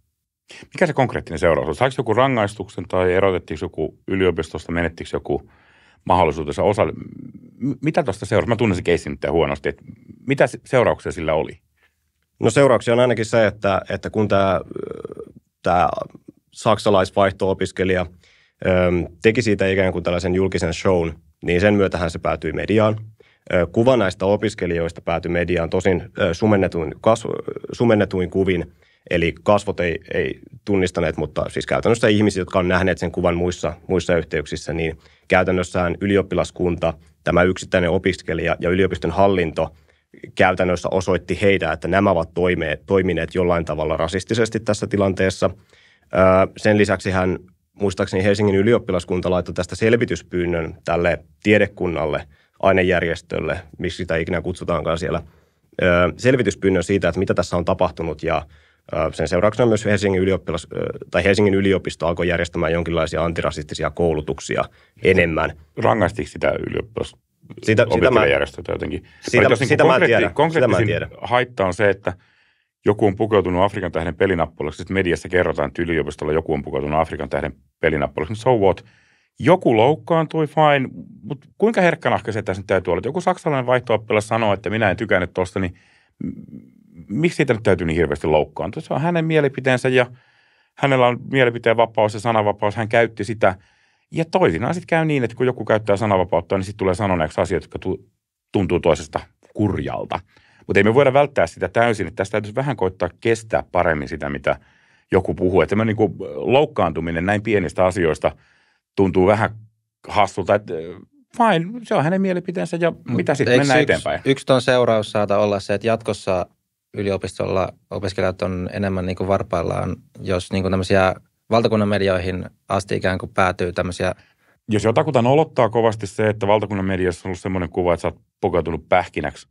Mikä se konkreettinen seuraus on? Saiko joku rangaistuksen tai erotettiinko joku yliopistosta, menettikö joku mahdollisuutensa osa? mitä tuosta seurasi? Mä tunnen sen keissin nyt huonosti, että mitä seurauksia sillä oli? No seurauksia on ainakin se, että, että kun tämä, tämä saksalaisvaihto-opiskelija teki siitä ikään kuin tällaisen julkisen shown, niin sen myötähän se päätyi mediaan. Kuva näistä opiskelijoista päätyi mediaan tosin sumennetuin, kasvu, sumennetuin kuvin – Eli kasvot ei, ei tunnistaneet, mutta siis käytännössä ihmiset, jotka on nähneet sen kuvan muissa, muissa yhteyksissä, niin käytännössään ylioppilaskunta, tämä yksittäinen opiskelija ja yliopiston hallinto käytännössä osoitti heitä, että nämä ovat toimeet, toimineet jollain tavalla rasistisesti tässä tilanteessa. Sen lisäksi hän muistaakseni Helsingin ylioppilaskunta laittoi tästä selvityspyynnön tälle tiedekunnalle, ainejärjestölle, miksi sitä ikinä kutsutaankaan siellä, selvityspyynnön siitä, että mitä tässä on tapahtunut ja – sen seurauksena myös Helsingin, ylioppilas, tai Helsingin yliopisto alkoi järjestämään jonkinlaisia antirasistisia koulutuksia enemmän. Rangaistiko sitä ylioppilas? Sitä, sitä mä, jotenkin. Sitä, jos niin sitä, konkreetti, mä sitä mä en tiedä. haitta on se, että joku on pukeutunut Afrikan tähden pelinappuoleksi. sitten siis mediassa kerrotaan, että yliopistolla joku on pukeutunut Afrikan tähden pelinappuoleksi. so what? Joku loukkaantui, fine, mutta kuinka herkkänahka se tässä nyt täytyy olla? Joku saksalainen vaihto sanoo, että minä en tykännyt tuosta, niin miksi siitä nyt täytyy niin hirveästi loukkaantua? Se on hänen mielipiteensä ja hänellä on mielipiteen vapaus ja sananvapaus. Hän käytti sitä. Ja toisinaan sitten käy niin, että kun joku käyttää sananvapautta, niin sitten tulee sanoneeksi asioita, jotka tuntuu toisesta kurjalta. Mutta ei me voida välttää sitä täysin. Että tästä täytyisi vähän koittaa kestää paremmin sitä, mitä joku puhuu. Että niin loukkaantuminen näin pienistä asioista tuntuu vähän hassulta. Että äh, fine, se on hänen mielipiteensä ja mitä sitten mennään yksi, eteenpäin. Yksi on seuraus saata olla se, että jatkossa – yliopistolla opiskelijat on enemmän niin kuin varpaillaan, jos niin kuin tämmöisiä valtakunnan medioihin asti ikään kuin päätyy tämmöisiä. Jos jotakuta nolottaa kovasti se, että valtakunnan mediassa on ollut semmoinen kuva, että sä oot pukeutunut pähkinäksi,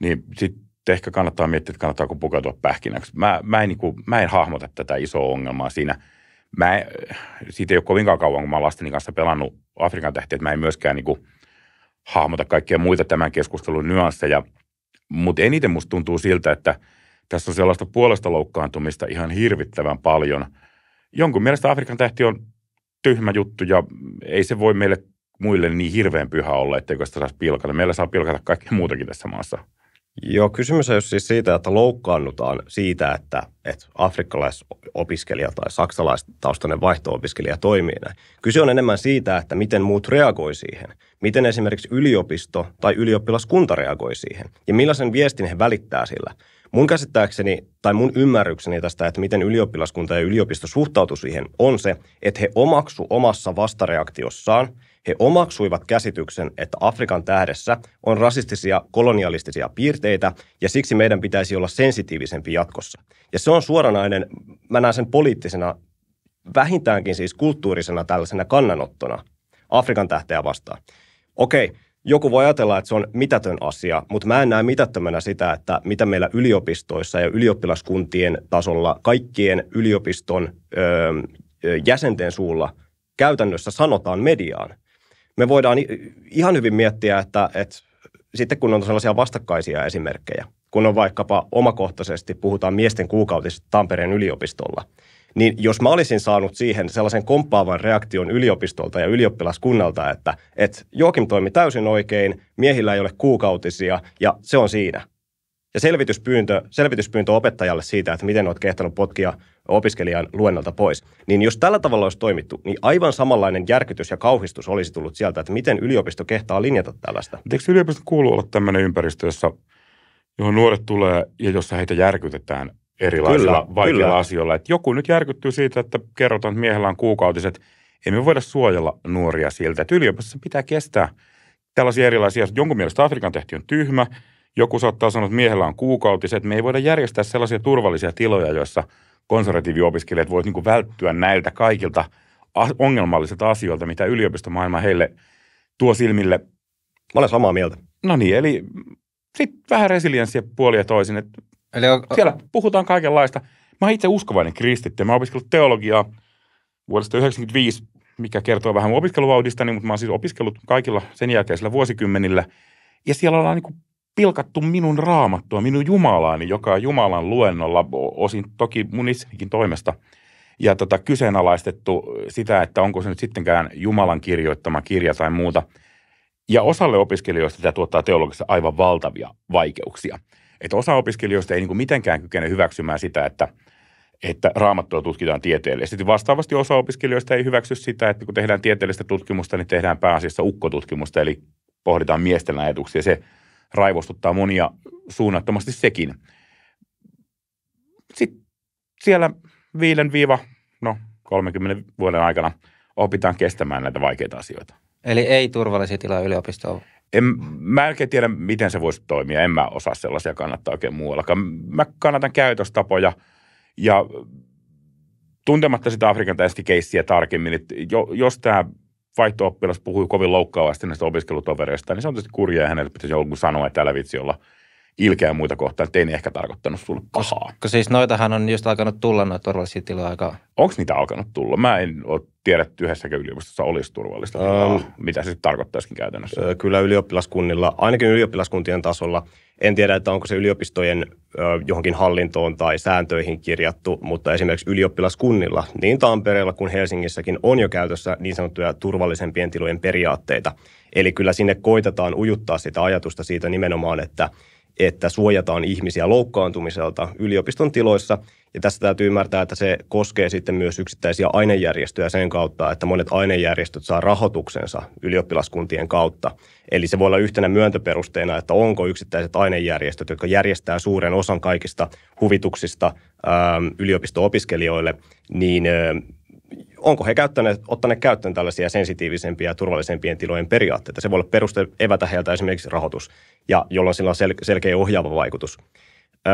niin sitten ehkä kannattaa miettiä, että kannattaako pukeutua pähkinäksi. Mä, mä, en, niin kuin, mä en hahmota tätä isoa ongelmaa siinä. Mä, siitä ei ole kovinkaan kauan, kun mä oon lasteni kanssa pelannut Afrikan tähtiä, että mä en myöskään niin kuin, hahmota kaikkia muita tämän keskustelun nyansseja – mutta eniten musta tuntuu siltä, että tässä on sellaista puolesta loukkaantumista ihan hirvittävän paljon. Jonkun mielestä Afrikan tähti on tyhmä juttu ja ei se voi meille muille niin hirveän pyhä olla, etteikö sitä saisi pilkata. Meillä saa pilkata kaikki muutakin tässä maassa. Joo, kysymys on siis siitä, että loukkaannutaan siitä, että, että afrikkalaisopiskelija tai saksalaistaustainen vaihto-opiskelija toimii näin. Kyse on enemmän siitä, että miten muut reagoi siihen. Miten esimerkiksi yliopisto tai ylioppilaskunta reagoi siihen ja millaisen viestin he välittää sillä. Mun käsittääkseni tai mun ymmärrykseni tästä, että miten ylioppilaskunta ja yliopisto suhtautuu siihen, on se, että he omaksu omassa vastareaktiossaan – he omaksuivat käsityksen, että Afrikan tähdessä on rasistisia kolonialistisia piirteitä ja siksi meidän pitäisi olla sensitiivisempi jatkossa. Ja se on suoranainen, mä näen sen poliittisena, vähintäänkin siis kulttuurisena tällaisena kannanottona Afrikan tähteä vastaan. Okei, joku voi ajatella, että se on mitätön asia, mutta mä en näe mitättömänä sitä, että mitä meillä yliopistoissa ja ylioppilaskuntien tasolla kaikkien yliopiston jäsenten suulla käytännössä sanotaan mediaan me voidaan ihan hyvin miettiä, että, että sitten kun on sellaisia vastakkaisia esimerkkejä, kun on vaikkapa omakohtaisesti, puhutaan miesten kuukautisesta Tampereen yliopistolla, niin jos mä olisin saanut siihen sellaisen komppaavan reaktion yliopistolta ja ylioppilaskunnalta, että, että Joakim toimi täysin oikein, miehillä ei ole kuukautisia ja se on siinä – ja selvityspyyntö, selvityspyyntö opettajalle siitä, että miten olet kehtänyt potkia opiskelijan luennolta pois. Niin jos tällä tavalla olisi toimittu, niin aivan samanlainen järkytys ja kauhistus olisi tullut sieltä, että miten yliopisto kehtaa linjata tällaista. Eikö yliopisto kuuluu olla tämmöinen ympäristö, jossa, johon nuoret tulee ja jossa heitä järkytetään erilaisilla kyllä, vaikeilla kyllä. asioilla? Että joku nyt järkyttyy siitä, että kerrotaan, että miehellä on kuukautiset. Emme voida suojella nuoria siltä, että yliopistossa pitää kestää tällaisia erilaisia. Jonkun mielestä Afrikan tehti on tyhmä, joku saattaa sanoa, että miehellä on kuukautiset. Me ei voida järjestää sellaisia turvallisia tiloja, joissa konservatiiviopiskelijat voivat niin välttyä näiltä kaikilta ongelmallisilta asioilta, mitä yliopistomaailma heille tuo silmille. Mä olen samaa mieltä. No niin, eli sitten vähän resilienssiä puolia toisin. Että eli on, siellä puhutaan kaikenlaista. Mä itse uskovainen kristitty. Mä opiskelin opiskellut teologiaa vuodesta 1995, mikä kertoo vähän mun opiskeluvaudistani, mutta mä oon siis opiskellut kaikilla sen jälkeisillä vuosikymmenillä. Ja siellä ollaan niin pilkattu minun raamattua, minun Jumalaani, joka on Jumalan luennolla, osin toki mun itsekin toimesta, ja tota, kyseenalaistettu sitä, että onko se nyt sittenkään Jumalan kirjoittama kirja tai muuta. Ja osalle opiskelijoista tämä tuottaa teologisessa aivan valtavia vaikeuksia. Että osa opiskelijoista ei niin mitenkään kykene hyväksymään sitä, että, että raamattua tutkitaan tieteellisesti. Vastaavasti osa opiskelijoista ei hyväksy sitä, että kun tehdään tieteellistä tutkimusta, niin tehdään pääasiassa ukkotutkimusta, eli pohditaan miesten ajatuksia. Se raivostuttaa monia suunnattomasti sekin. Sitten siellä viilen viiva, no 30 vuoden aikana opitaan kestämään näitä vaikeita asioita. Eli ei turvallisia tilaa yliopistoon? En, mä en tiedä, miten se voisi toimia. En mä osaa sellaisia kannattaa oikein muuallakaan. Mä kannatan käytöstapoja ja tuntematta sitä Afrikan tästä keissiä tarkemmin, että jo, jos tämä vaihto-oppilas puhui kovin loukkaavasti näistä opiskelutovereista, niin se on tietysti kurjaa ja hänelle pitäisi joku sanoa, että älä vitsi olla – ilkeä muita kohtaan, että ei ne ehkä tarkoittanut sulle pahaa. Koska siis noitahan on just alkanut tulla noita turvallisia tiloja aika... Onko niitä alkanut tulla? Mä en ole tiedä, että yhdessäkään yliopistossa olisi turvallista tilaa. Ähm, Mitä se tarkoittaisikin käytännössä? Äh, kyllä ylioppilaskunnilla, ainakin ylioppilaskuntien tasolla. En tiedä, että onko se yliopistojen äh, johonkin hallintoon tai sääntöihin kirjattu, mutta esimerkiksi ylioppilaskunnilla niin Tampereella kuin Helsingissäkin on jo käytössä niin sanottuja turvallisempien tilojen periaatteita. Eli kyllä sinne koitetaan ujuttaa sitä ajatusta siitä nimenomaan, että – että suojataan ihmisiä loukkaantumiselta yliopiston tiloissa. Ja tässä täytyy ymmärtää, että se koskee sitten myös yksittäisiä ainejärjestöjä sen kautta, että monet ainejärjestöt saa rahoituksensa ylioppilaskuntien kautta. Eli se voi olla yhtenä myöntöperusteena, että onko yksittäiset ainejärjestöt, jotka järjestää suuren osan kaikista huvituksista yliopisto-opiskelijoille, niin onko he käyttäneet, ottaneet käyttöön tällaisia sensitiivisempiä ja turvallisempien tilojen periaatteita. Se voi olla peruste evätä heiltä esimerkiksi rahoitus, ja jolloin sillä on sel- selkeä ohjaava vaikutus. Öö,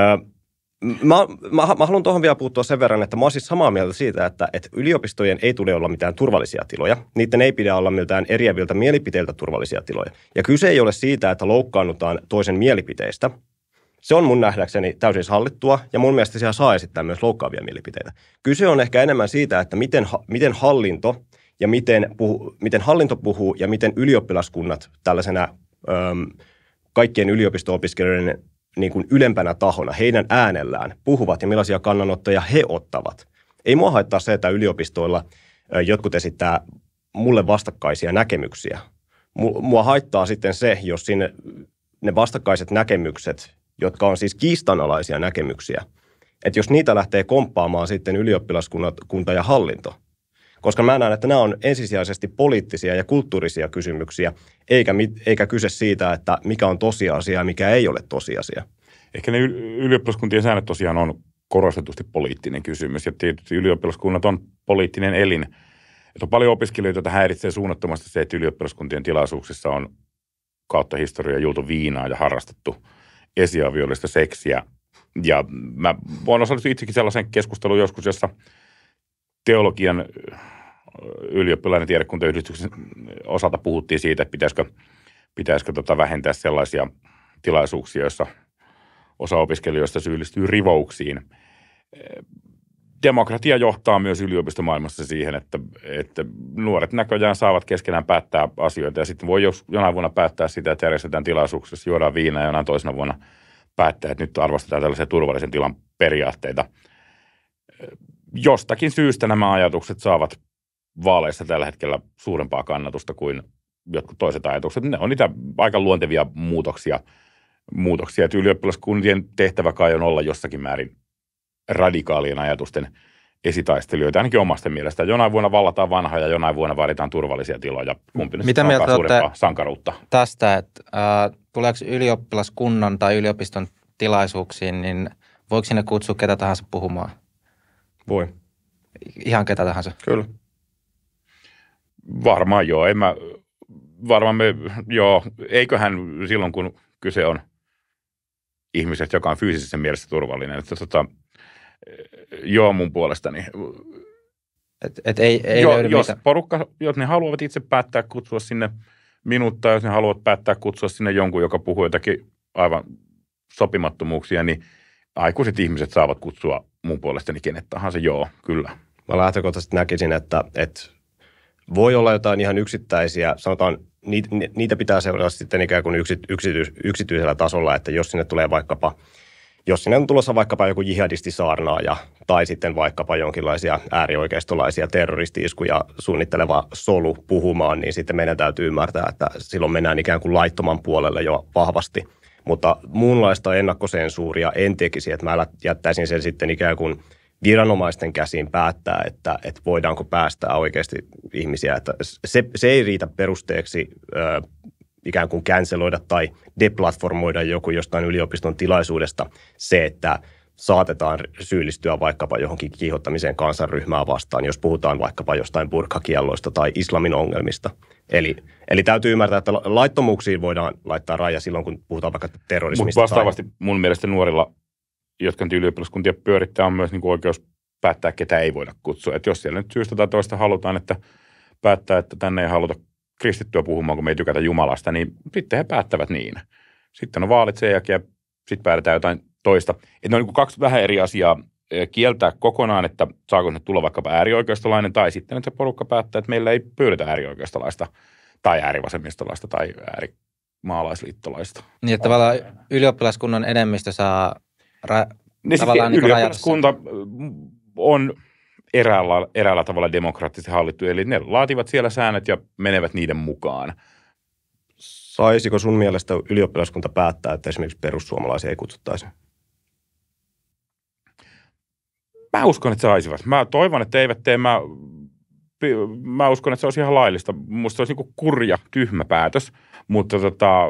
Mä, mä, mä haluan tuohon vielä puuttua sen verran, että mä oon siis samaa mieltä siitä, että, että yliopistojen ei tule olla mitään turvallisia tiloja. Niiden ei pidä olla miltään eriäviltä mielipiteiltä turvallisia tiloja. Ja kyse ei ole siitä, että loukkaannutaan toisen mielipiteistä, se on mun nähdäkseni täysin hallittua ja mun mielestä siellä saa esittää myös loukkaavia mielipiteitä. Kyse on ehkä enemmän siitä, että miten, miten hallinto ja miten, puhu, miten hallinto puhuu ja miten ylioppilaskunnat tällaisena äm, kaikkien yliopisto-opiskelijoiden niin kuin ylempänä tahona, heidän äänellään puhuvat ja millaisia kannanottoja he ottavat. Ei mua haittaa se, että yliopistoilla jotkut esittää mulle vastakkaisia näkemyksiä. Mua haittaa sitten se, jos sinne ne vastakkaiset näkemykset jotka on siis kiistanalaisia näkemyksiä, että jos niitä lähtee komppaamaan sitten ylioppilaskunta ja hallinto, koska mä näen, että nämä on ensisijaisesti poliittisia ja kulttuurisia kysymyksiä, eikä, eikä kyse siitä, että mikä on tosiasia ja mikä ei ole tosiasia. Ehkä ne ylioppilaskuntien säännöt tosiaan on korostetusti poliittinen kysymys, ja tietysti ylioppilaskunnat on poliittinen elin. Että on paljon opiskelijoita, joita häiritsee suunnattomasti se, että ylioppilaskuntien tilaisuuksissa on kautta historiaa juotu viinaa ja harrastettu – esiaviollista seksiä. Ja mä voin osallistua itsekin sellaisen keskustelun joskus, jossa teologian ylioppilainen tiedekuntayhdistyksen osalta puhuttiin siitä, että pitäisikö, pitäisikö tota vähentää sellaisia tilaisuuksia, joissa osa opiskelijoista syyllistyy rivouksiin demokratia johtaa myös yliopistomaailmassa siihen, että, että nuoret näköjään saavat keskenään päättää asioita. Ja sitten voi jos jonain vuonna päättää sitä, että järjestetään tilaisuuksessa, juodaan viinaa ja jonain toisena vuonna päättää, että nyt arvostetaan tällaisia turvallisen tilan periaatteita. Jostakin syystä nämä ajatukset saavat vaaleissa tällä hetkellä suurempaa kannatusta kuin jotkut toiset ajatukset. Ne on niitä aika luontevia muutoksia, muutoksia että ylioppilaskuntien tehtävä kai on olla jossakin määrin radikaalien ajatusten esitaistelijoita, ainakin omasta mielestä. Jonain vuonna vallataan vanha ja jonain vuonna vaaditaan turvallisia tiloja. Kumpi Mitä mieltä suurempaa sankaruutta? Tästä, että äh, tuleeko ylioppilaskunnan tai yliopiston tilaisuuksiin, niin voiko sinne kutsua ketä tahansa puhumaan? Voi. Ihan ketä tahansa? Kyllä. Varmaan joo. En mä, varmaan me, joo. Eiköhän silloin, kun kyse on ihmisestä, joka on fyysisessä mielessä turvallinen. Että tota, joo mun puolestani. Et, et ei, ei jo, jos mitään. porukka, jos ne haluavat itse päättää kutsua sinne minut tai jos ne haluavat päättää kutsua sinne jonkun, joka puhuu jotakin aivan sopimattomuuksia, niin aikuiset ihmiset saavat kutsua mun puolestani kenet tahansa, joo, kyllä. Mä lähtökohtaisesti näkisin, että, että voi olla jotain ihan yksittäisiä, sanotaan niitä, pitää seurata sitten ikään kuin yksity, yksity, yksityisellä tasolla, että jos sinne tulee vaikkapa – jos sinne on tulossa vaikkapa joku jihadistisaarnaaja tai sitten vaikkapa jonkinlaisia äärioikeistolaisia terroristiiskuja suunnitteleva solu puhumaan, niin sitten meidän täytyy ymmärtää, että silloin mennään ikään kuin laittoman puolelle jo vahvasti. Mutta muunlaista ennakkosensuuria en tekisi, että mä jättäisin sen sitten ikään kuin viranomaisten käsiin päättää, että, että voidaanko päästää oikeasti ihmisiä. Että se, se ei riitä perusteeksi ö, ikään kuin canceloida tai deplatformoida joku jostain yliopiston tilaisuudesta se, että saatetaan syyllistyä vaikkapa johonkin kiihottamiseen kansanryhmää vastaan, jos puhutaan vaikkapa jostain burkakielloista tai islamin ongelmista. Eli, eli täytyy ymmärtää, että laittomuuksiin voidaan laittaa raja silloin, kun puhutaan vaikka terrorismista. Mutta vastaavasti tai... mun mielestä nuorilla, jotka nyt ylioppilaskuntia pyörittää, on myös niin kuin oikeus päättää, ketä ei voida kutsua. Et jos siellä nyt syystä tai toista halutaan, että päättää, että tänne ei haluta kristittyä puhumaan, kun me ei tykätä Jumalasta, niin sitten he päättävät niin. Sitten on vaalit sen jälkeen ja sitten päätetään jotain toista. Et ne on niin kaksi vähän eri asiaa eh, kieltää kokonaan, että saako ne tulla vaikkapa äärioikeistolainen, tai sitten että se porukka päättää, että meillä ei pyydetä äärioikeistolaista, tai äärivasemmistolaista, tai äärimaalaisliittolaista. Niin, että tavallaan ylioppilaskunnan enemmistö saa ra- niin tavallaan niin ylioppilaskunta rajata. on eräällä, eräällä tavalla demokraattisesti hallittu. Eli ne laativat siellä säännöt ja menevät niiden mukaan. Saisiko sun mielestä ylioppilaskunta päättää, että esimerkiksi perussuomalaisia ei kutsuttaisi? Mä uskon, että saisivat. Mä toivon, että eivät tee. Mä, mä uskon, että se olisi ihan laillista. Musta se olisi niin kurja, tyhmä päätös, mutta tota,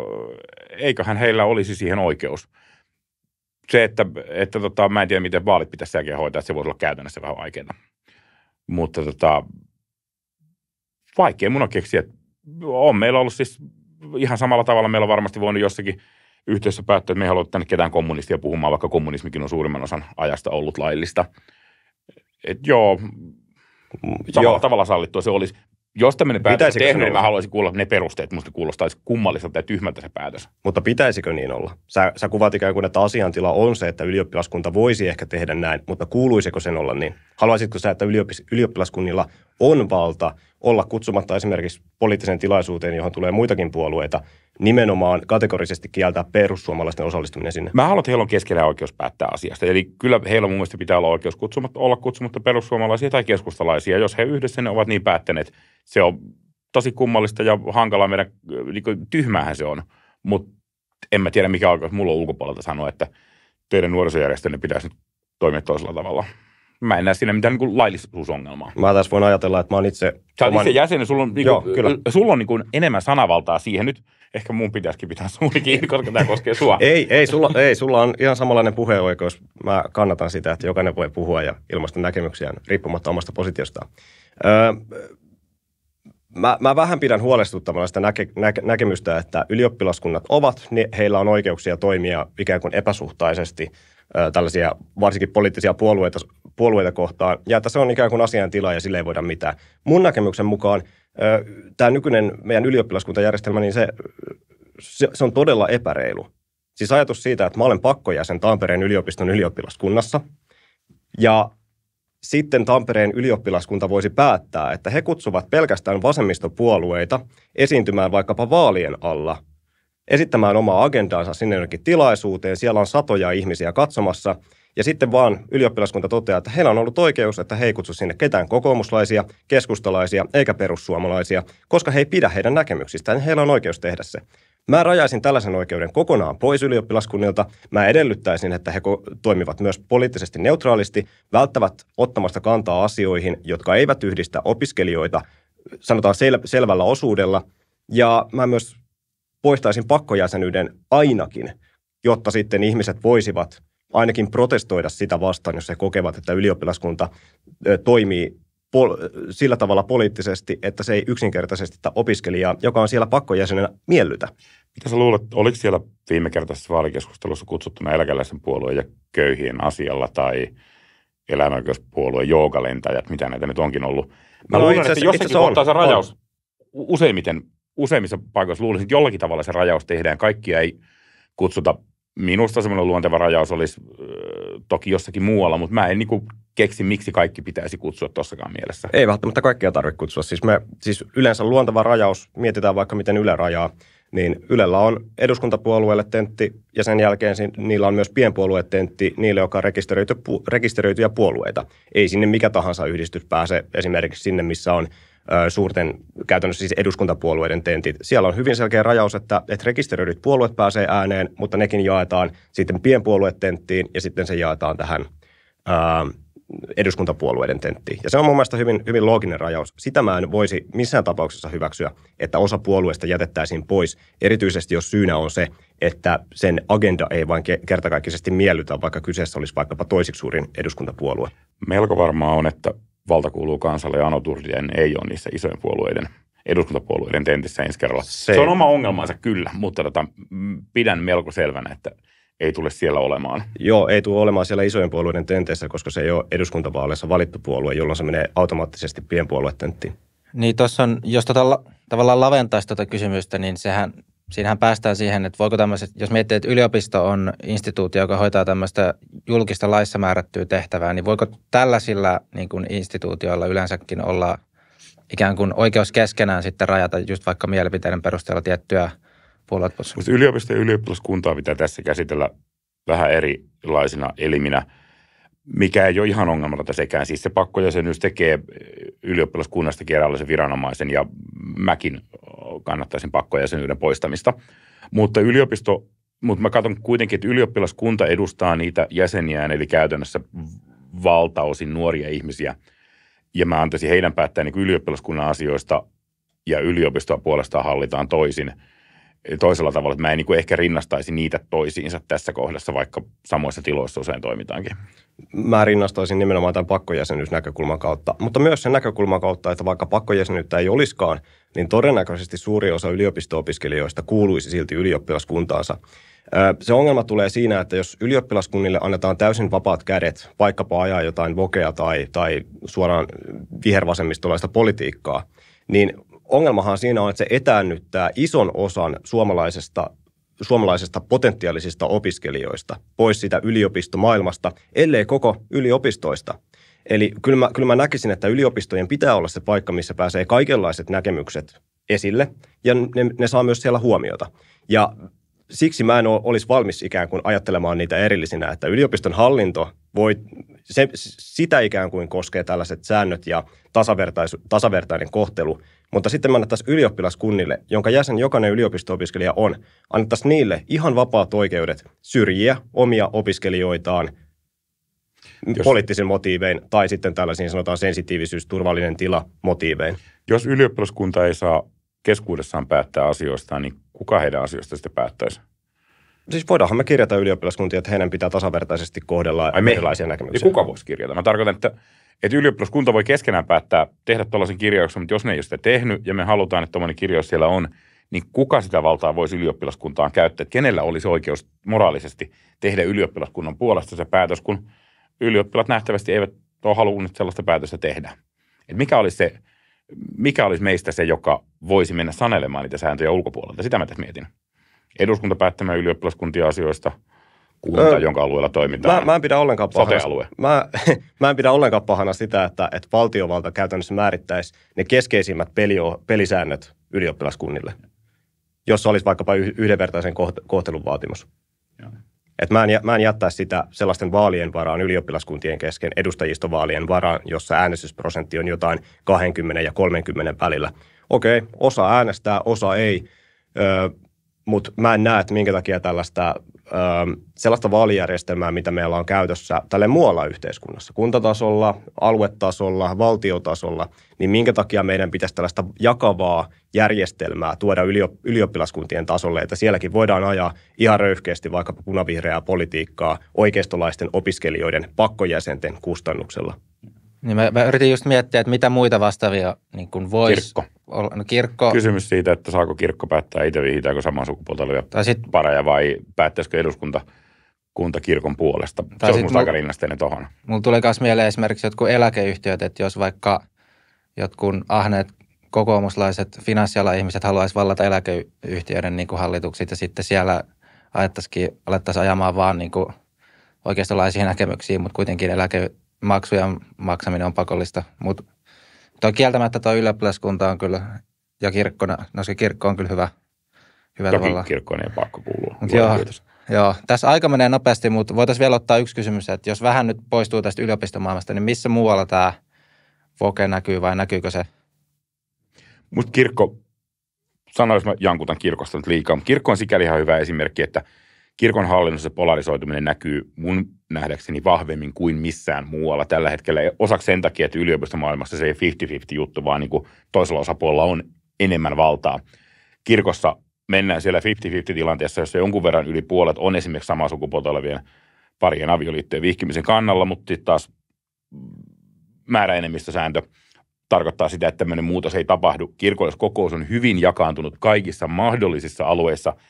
eiköhän heillä olisi siihen oikeus se, että, että tota, mä en tiedä, miten vaalit pitäisi jälkeen hoitaa, että se voisi olla käytännössä vähän vaikeaa. Mutta tota, vaikea mun on keksiä. On meillä ollut siis ihan samalla tavalla meillä on varmasti voinut jossakin yhteydessä päättää, että me ei halua tänne ketään kommunistia puhumaan, vaikka kommunismikin on suurimman osan ajasta ollut laillista. Et joo, mm, samalla joo. tavalla sallittua se olisi jos tämmöinen päätös pitäisikö on tehnyt, niin mä haluaisin kuulla ne perusteet. Musta kuulostaisi kummalliselta ja tyhmältä se päätös. Mutta pitäisikö niin olla? Sä, sä kuvat ikään kuin, että asiantila on se, että ylioppilaskunta voisi ehkä tehdä näin, mutta kuuluisiko sen olla niin? Haluaisitko sä, että ylioppilaskunnilla on valta olla kutsumatta esimerkiksi poliittiseen tilaisuuteen, johon tulee muitakin puolueita, nimenomaan kategorisesti kieltää perussuomalaisten osallistuminen sinne? Mä haluan, että heillä on keskellä oikeus päättää asiasta. Eli kyllä heillä mun mielestä pitää olla oikeus kutsumatta, olla kutsumatta perussuomalaisia tai keskustalaisia. Jos he yhdessä ne ovat niin päättäneet, se on tosi kummallista ja hankalaa meidän, niin tyhmähän se on. Mutta en mä tiedä, mikä oikeus mulla on ulkopuolelta sanoa, että teidän nuorisojärjestönne pitäisi toimia toisella tavalla mä en näe siinä mitään niin laillisuusongelmaa. Mä tässä voin ajatella, että mä oon itse... Sä oman... itse jäsen, sulla on, niin kuin, Joo, kyllä. Sulla on niin kuin enemmän sanavaltaa siihen nyt ehkä mun pitäisikin pitää suuri kiinni, koska tämä koskee sua. *laughs* ei, ei sulla, ei, sulla on ihan samanlainen puheoikeus. Mä kannatan sitä, että jokainen voi puhua ja ilmaista näkemyksiään riippumatta omasta positiostaan. Öö, mä, mä vähän pidän huolestuttavana sitä näke, näke, näkemystä, että ylioppilaskunnat ovat, niin heillä on oikeuksia toimia ikään kuin epäsuhtaisesti tällaisia varsinkin poliittisia puolueita, puolueita kohtaan, ja että se on ikään kuin asiantila ja sille ei voida mitään. Mun näkemyksen mukaan tämä nykyinen meidän ylioppilaskuntajärjestelmä, niin se, se, se on todella epäreilu. Siis ajatus siitä, että mä olen pakkojäsen Tampereen yliopiston ylioppilaskunnassa, ja sitten Tampereen ylioppilaskunta voisi päättää, että he kutsuvat pelkästään vasemmistopuolueita esiintymään vaikkapa vaalien alla – esittämään omaa agendaansa sinne jonnekin tilaisuuteen. Siellä on satoja ihmisiä katsomassa. Ja sitten vaan ylioppilaskunta toteaa, että heillä on ollut oikeus, että he ei kutsu sinne ketään kokoomuslaisia, keskustalaisia eikä perussuomalaisia, koska he ei pidä heidän näkemyksistään. Niin heillä on oikeus tehdä se. Mä rajaisin tällaisen oikeuden kokonaan pois ylioppilaskunnilta. Mä edellyttäisin, että he toimivat myös poliittisesti neutraalisti, välttävät ottamasta kantaa asioihin, jotka eivät yhdistä opiskelijoita, sanotaan sel- selvällä osuudella. Ja mä myös poistaisin pakkojäsenyyden ainakin, jotta sitten ihmiset voisivat ainakin protestoida sitä vastaan, jos he kokevat, että ylioppilaskunta toimii pol- sillä tavalla poliittisesti, että se ei yksinkertaisesti sitä opiskelijaa, joka on siellä pakkojäsenenä, miellytä. Mitä sä luulet, oliko siellä viime kertaisessa vaalikeskustelussa kutsuttuna eläkeläisen puolueen ja köyhien asialla tai eläinoikeuspuolueen joogalentajat mitä näitä nyt onkin ollut? Mä no, luulen, itse, että jossakin kohtaa se rajaus on. useimmiten useimmissa paikoissa luulisin, että jollakin tavalla se rajaus tehdään. Kaikkia ei kutsuta. Minusta semmoinen luonteva rajaus olisi äh, toki jossakin muualla, mutta mä en niin kuin keksi, miksi kaikki pitäisi kutsua tuossakaan mielessä. Ei välttämättä kaikkia tarvitse kutsua. Siis, me, siis yleensä luonteva rajaus, mietitään vaikka miten Yle rajaa, niin Ylellä on eduskuntapuolueelle tentti ja sen jälkeen niillä on myös pienpuoluetentti niille, joka on rekisteröity, rekisteröityjä puolueita. Ei sinne mikä tahansa yhdistys pääse esimerkiksi sinne, missä on suurten käytännössä siis eduskuntapuolueiden tentit. Siellä on hyvin selkeä rajaus, että, että rekisteröidyt puolueet pääsee ääneen, mutta nekin jaetaan sitten pienpuoluetenttiin ja sitten se jaetaan tähän ää, eduskuntapuolueiden tenttiin. Ja se on mun mielestä hyvin, hyvin looginen rajaus. Sitä mä en voisi missään tapauksessa hyväksyä, että osa puolueista jätettäisiin pois, erityisesti jos syynä on se, että sen agenda ei vain kertakaikkisesti miellytä, vaikka kyseessä olisi vaikkapa toisiksi suurin eduskuntapuolue. Melko varmaa on, että valta kuuluu kansalle ja Ano Turtiainen ei ole niissä isojen puolueiden eduskuntapuolueiden tentissä ensi kerralla. Se, se on oma ongelmansa kyllä, mutta tota, pidän melko selvänä, että ei tule siellä olemaan. Joo, ei tule olemaan siellä isojen puolueiden tenteissä, koska se ei ole eduskuntavaaleissa valittu puolue, jolloin se menee automaattisesti pienpuoluetenttiin. Niin tuossa on, jos tota, tavallaan laventaisi tuota kysymystä, niin sehän siinähän päästään siihen, että voiko tämmöiset, jos miettii, että yliopisto on instituutio, joka hoitaa tämmöistä julkista laissa määrättyä tehtävää, niin voiko tällaisilla niin kuin instituutioilla yleensäkin olla ikään kuin oikeus keskenään sitten rajata just vaikka mielipiteiden perusteella tiettyä puolueet Yliopisto ja ylioppilaskuntaa pitää tässä käsitellä vähän erilaisina eliminä, mikä ei ole ihan ongelmata sekään. Siis se pakkojäsenyys tekee ylioppilaskunnasta eräänlaisen viranomaisen ja mäkin kannattaisin pakkojäsenyyden poistamista. Mutta yliopisto, mutta mä katson kuitenkin, että ylioppilaskunta edustaa niitä jäseniään, eli käytännössä valtaosin nuoria ihmisiä. Ja mä antaisin heidän päättää niin ylioppilaskunnan asioista ja yliopistoa puolestaan hallitaan toisin – toisella tavalla, että mä en niin kuin ehkä rinnastaisi niitä toisiinsa tässä kohdassa, vaikka samoissa tiloissa usein toimitaankin. Mä rinnastaisin nimenomaan tämän pakkojäsenyysnäkökulman kautta, mutta myös sen näkökulman kautta, että vaikka pakkojäsenyyttä ei olisikaan, niin todennäköisesti suuri osa yliopisto-opiskelijoista kuuluisi silti ylioppilaskuntaansa. Se ongelma tulee siinä, että jos ylioppilaskunnille annetaan täysin vapaat kädet vaikkapa ajaa jotain vokea tai, tai suoraan vihervasemmistolaista politiikkaa, niin ongelmahan siinä on, että se etäännyttää ison osan suomalaisesta suomalaisista potentiaalisista opiskelijoista pois sitä yliopistomaailmasta, ellei koko yliopistoista. Eli kyllä mä, kyllä mä näkisin, että yliopistojen pitää olla se paikka, missä pääsee kaikenlaiset näkemykset esille ja ne, ne saa myös siellä huomiota. Ja siksi mä en olisi valmis ikään kuin ajattelemaan niitä erillisinä, että yliopiston hallinto voi, se, sitä ikään kuin koskee tällaiset säännöt ja tasavertainen kohtelu – mutta sitten me annettaisiin ylioppilaskunnille, jonka jäsen jokainen yliopisto-opiskelija on, annettaisiin niille ihan vapaat oikeudet syrjiä omia opiskelijoitaan jos, poliittisin motiivein tai sitten tällaisiin sanotaan sensitiivisyys, turvallinen tila motiivein. Jos ylioppilaskunta ei saa keskuudessaan päättää asioista, niin kuka heidän asioista sitten päättäisi? Siis voidaanhan me kirjata ylioppilaskuntia, että heidän pitää tasavertaisesti kohdella Ai me. erilaisia näkemyksiä. Ja niin kuka voisi kirjata? Mä tarkoitan, että että ylioppilaskunta voi keskenään päättää tehdä tällaisen kirjauksen, mutta jos ne ei ole sitä tehnyt ja me halutaan, että tuommoinen kirjaus siellä on, niin kuka sitä valtaa voisi ylioppilaskuntaan käyttää? Että kenellä olisi oikeus moraalisesti tehdä ylioppilaskunnan puolesta se päätös, kun ylioppilat nähtävästi eivät ole halunnut sellaista päätöstä tehdä? Et mikä olisi se mikä olisi meistä se, joka voisi mennä sanelemaan niitä sääntöjä ulkopuolelta? Sitä mä tässä mietin. Eduskunta päättämään ylioppilaskuntia asioista – kunta, öö, jonka alueella toimitaan? Mä, mä en pidä ollenkaan pahana. Mä, *laughs* mä en pidä ollenkaan pahana sitä, että, että valtiovalta käytännössä määrittäisi ne keskeisimmät peli- pelisäännöt ylioppilaskunnille, jos olisi vaikkapa yhdenvertaisen kohtelun vaatimus. Et mä, en, mä en jättäisi sitä sellaisten vaalien varaan ylioppilaskuntien kesken, edustajistovaalien varaan, jossa äänestysprosentti on jotain 20 ja 30 välillä. Okei, okay, osa äänestää, osa ei, öö, mutta mä en näe, että minkä takia tällaista Ähm, sellaista vaalijärjestelmää, mitä meillä on käytössä tälle muualla yhteiskunnassa, kuntatasolla, aluetasolla, valtiotasolla, niin minkä takia meidän pitäisi tällaista jakavaa järjestelmää tuoda ylioppilaskuntien tasolle, että sielläkin voidaan ajaa ihan röyhkeästi vaikkapa punavihreää politiikkaa oikeistolaisten opiskelijoiden pakkojäsenten kustannuksella. Niin mä, mä yritin just miettiä, että mitä muita vastaavia niin voisi... Kirkko No kirkko... Kysymys siitä, että saako kirkko päättää itse vihitääkö samaa sukupuolta olevia tai sit... pareja vai päättäisikö eduskunta kunta kirkon puolesta. Tai se on musta mul... aika rinnasteinen tohon. Mulla tulee myös mieleen esimerkiksi jotkut eläkeyhtiöt, että jos vaikka jotkun ahneet kokoomuslaiset finanssiala ihmiset haluaisi vallata eläkeyhtiöiden niin kuin hallitukset ja sitten siellä ajattaisikin, alettaisiin ajamaan vaan niin kuin oikeistolaisia näkemyksiä, mutta kuitenkin eläkemaksujen maksaminen on pakollista. Mutta Tuo kieltämättä tuo ylioppilaskunta on kyllä, ja kirkkona, no se kirkko on kyllä hyvä. hyvä Toki tavalla. kirkkoon ei pakko kuulua. Mut joo, joo, tässä aika menee nopeasti, mutta voitaisiin vielä ottaa yksi kysymys, että jos vähän nyt poistuu tästä yliopistomaailmasta, niin missä muualla tämä voke näkyy vai näkyykö se? Mutta kirkko, sanoisin mä jankutan kirkosta nyt liikaa, mutta kirkko on sikäli ihan hyvä esimerkki, että kirkon hallinnossa polarisoituminen näkyy mun nähdäkseni vahvemmin kuin missään muualla tällä hetkellä. Osaksi sen takia, että yliopistomaailmassa se ei 50-50 juttu, vaan niin kuin toisella osapuolella on enemmän valtaa. Kirkossa mennään siellä 50-50 tilanteessa, jossa jonkun verran yli puolet on esimerkiksi samaa sukupuolta olevien parien avioliittojen vihkimisen kannalla, mutta sitten taas määräenemmistösääntö tarkoittaa sitä, että tämmöinen muutos ei tapahdu. Kirkolliskokous on hyvin jakaantunut kaikissa mahdollisissa alueissa –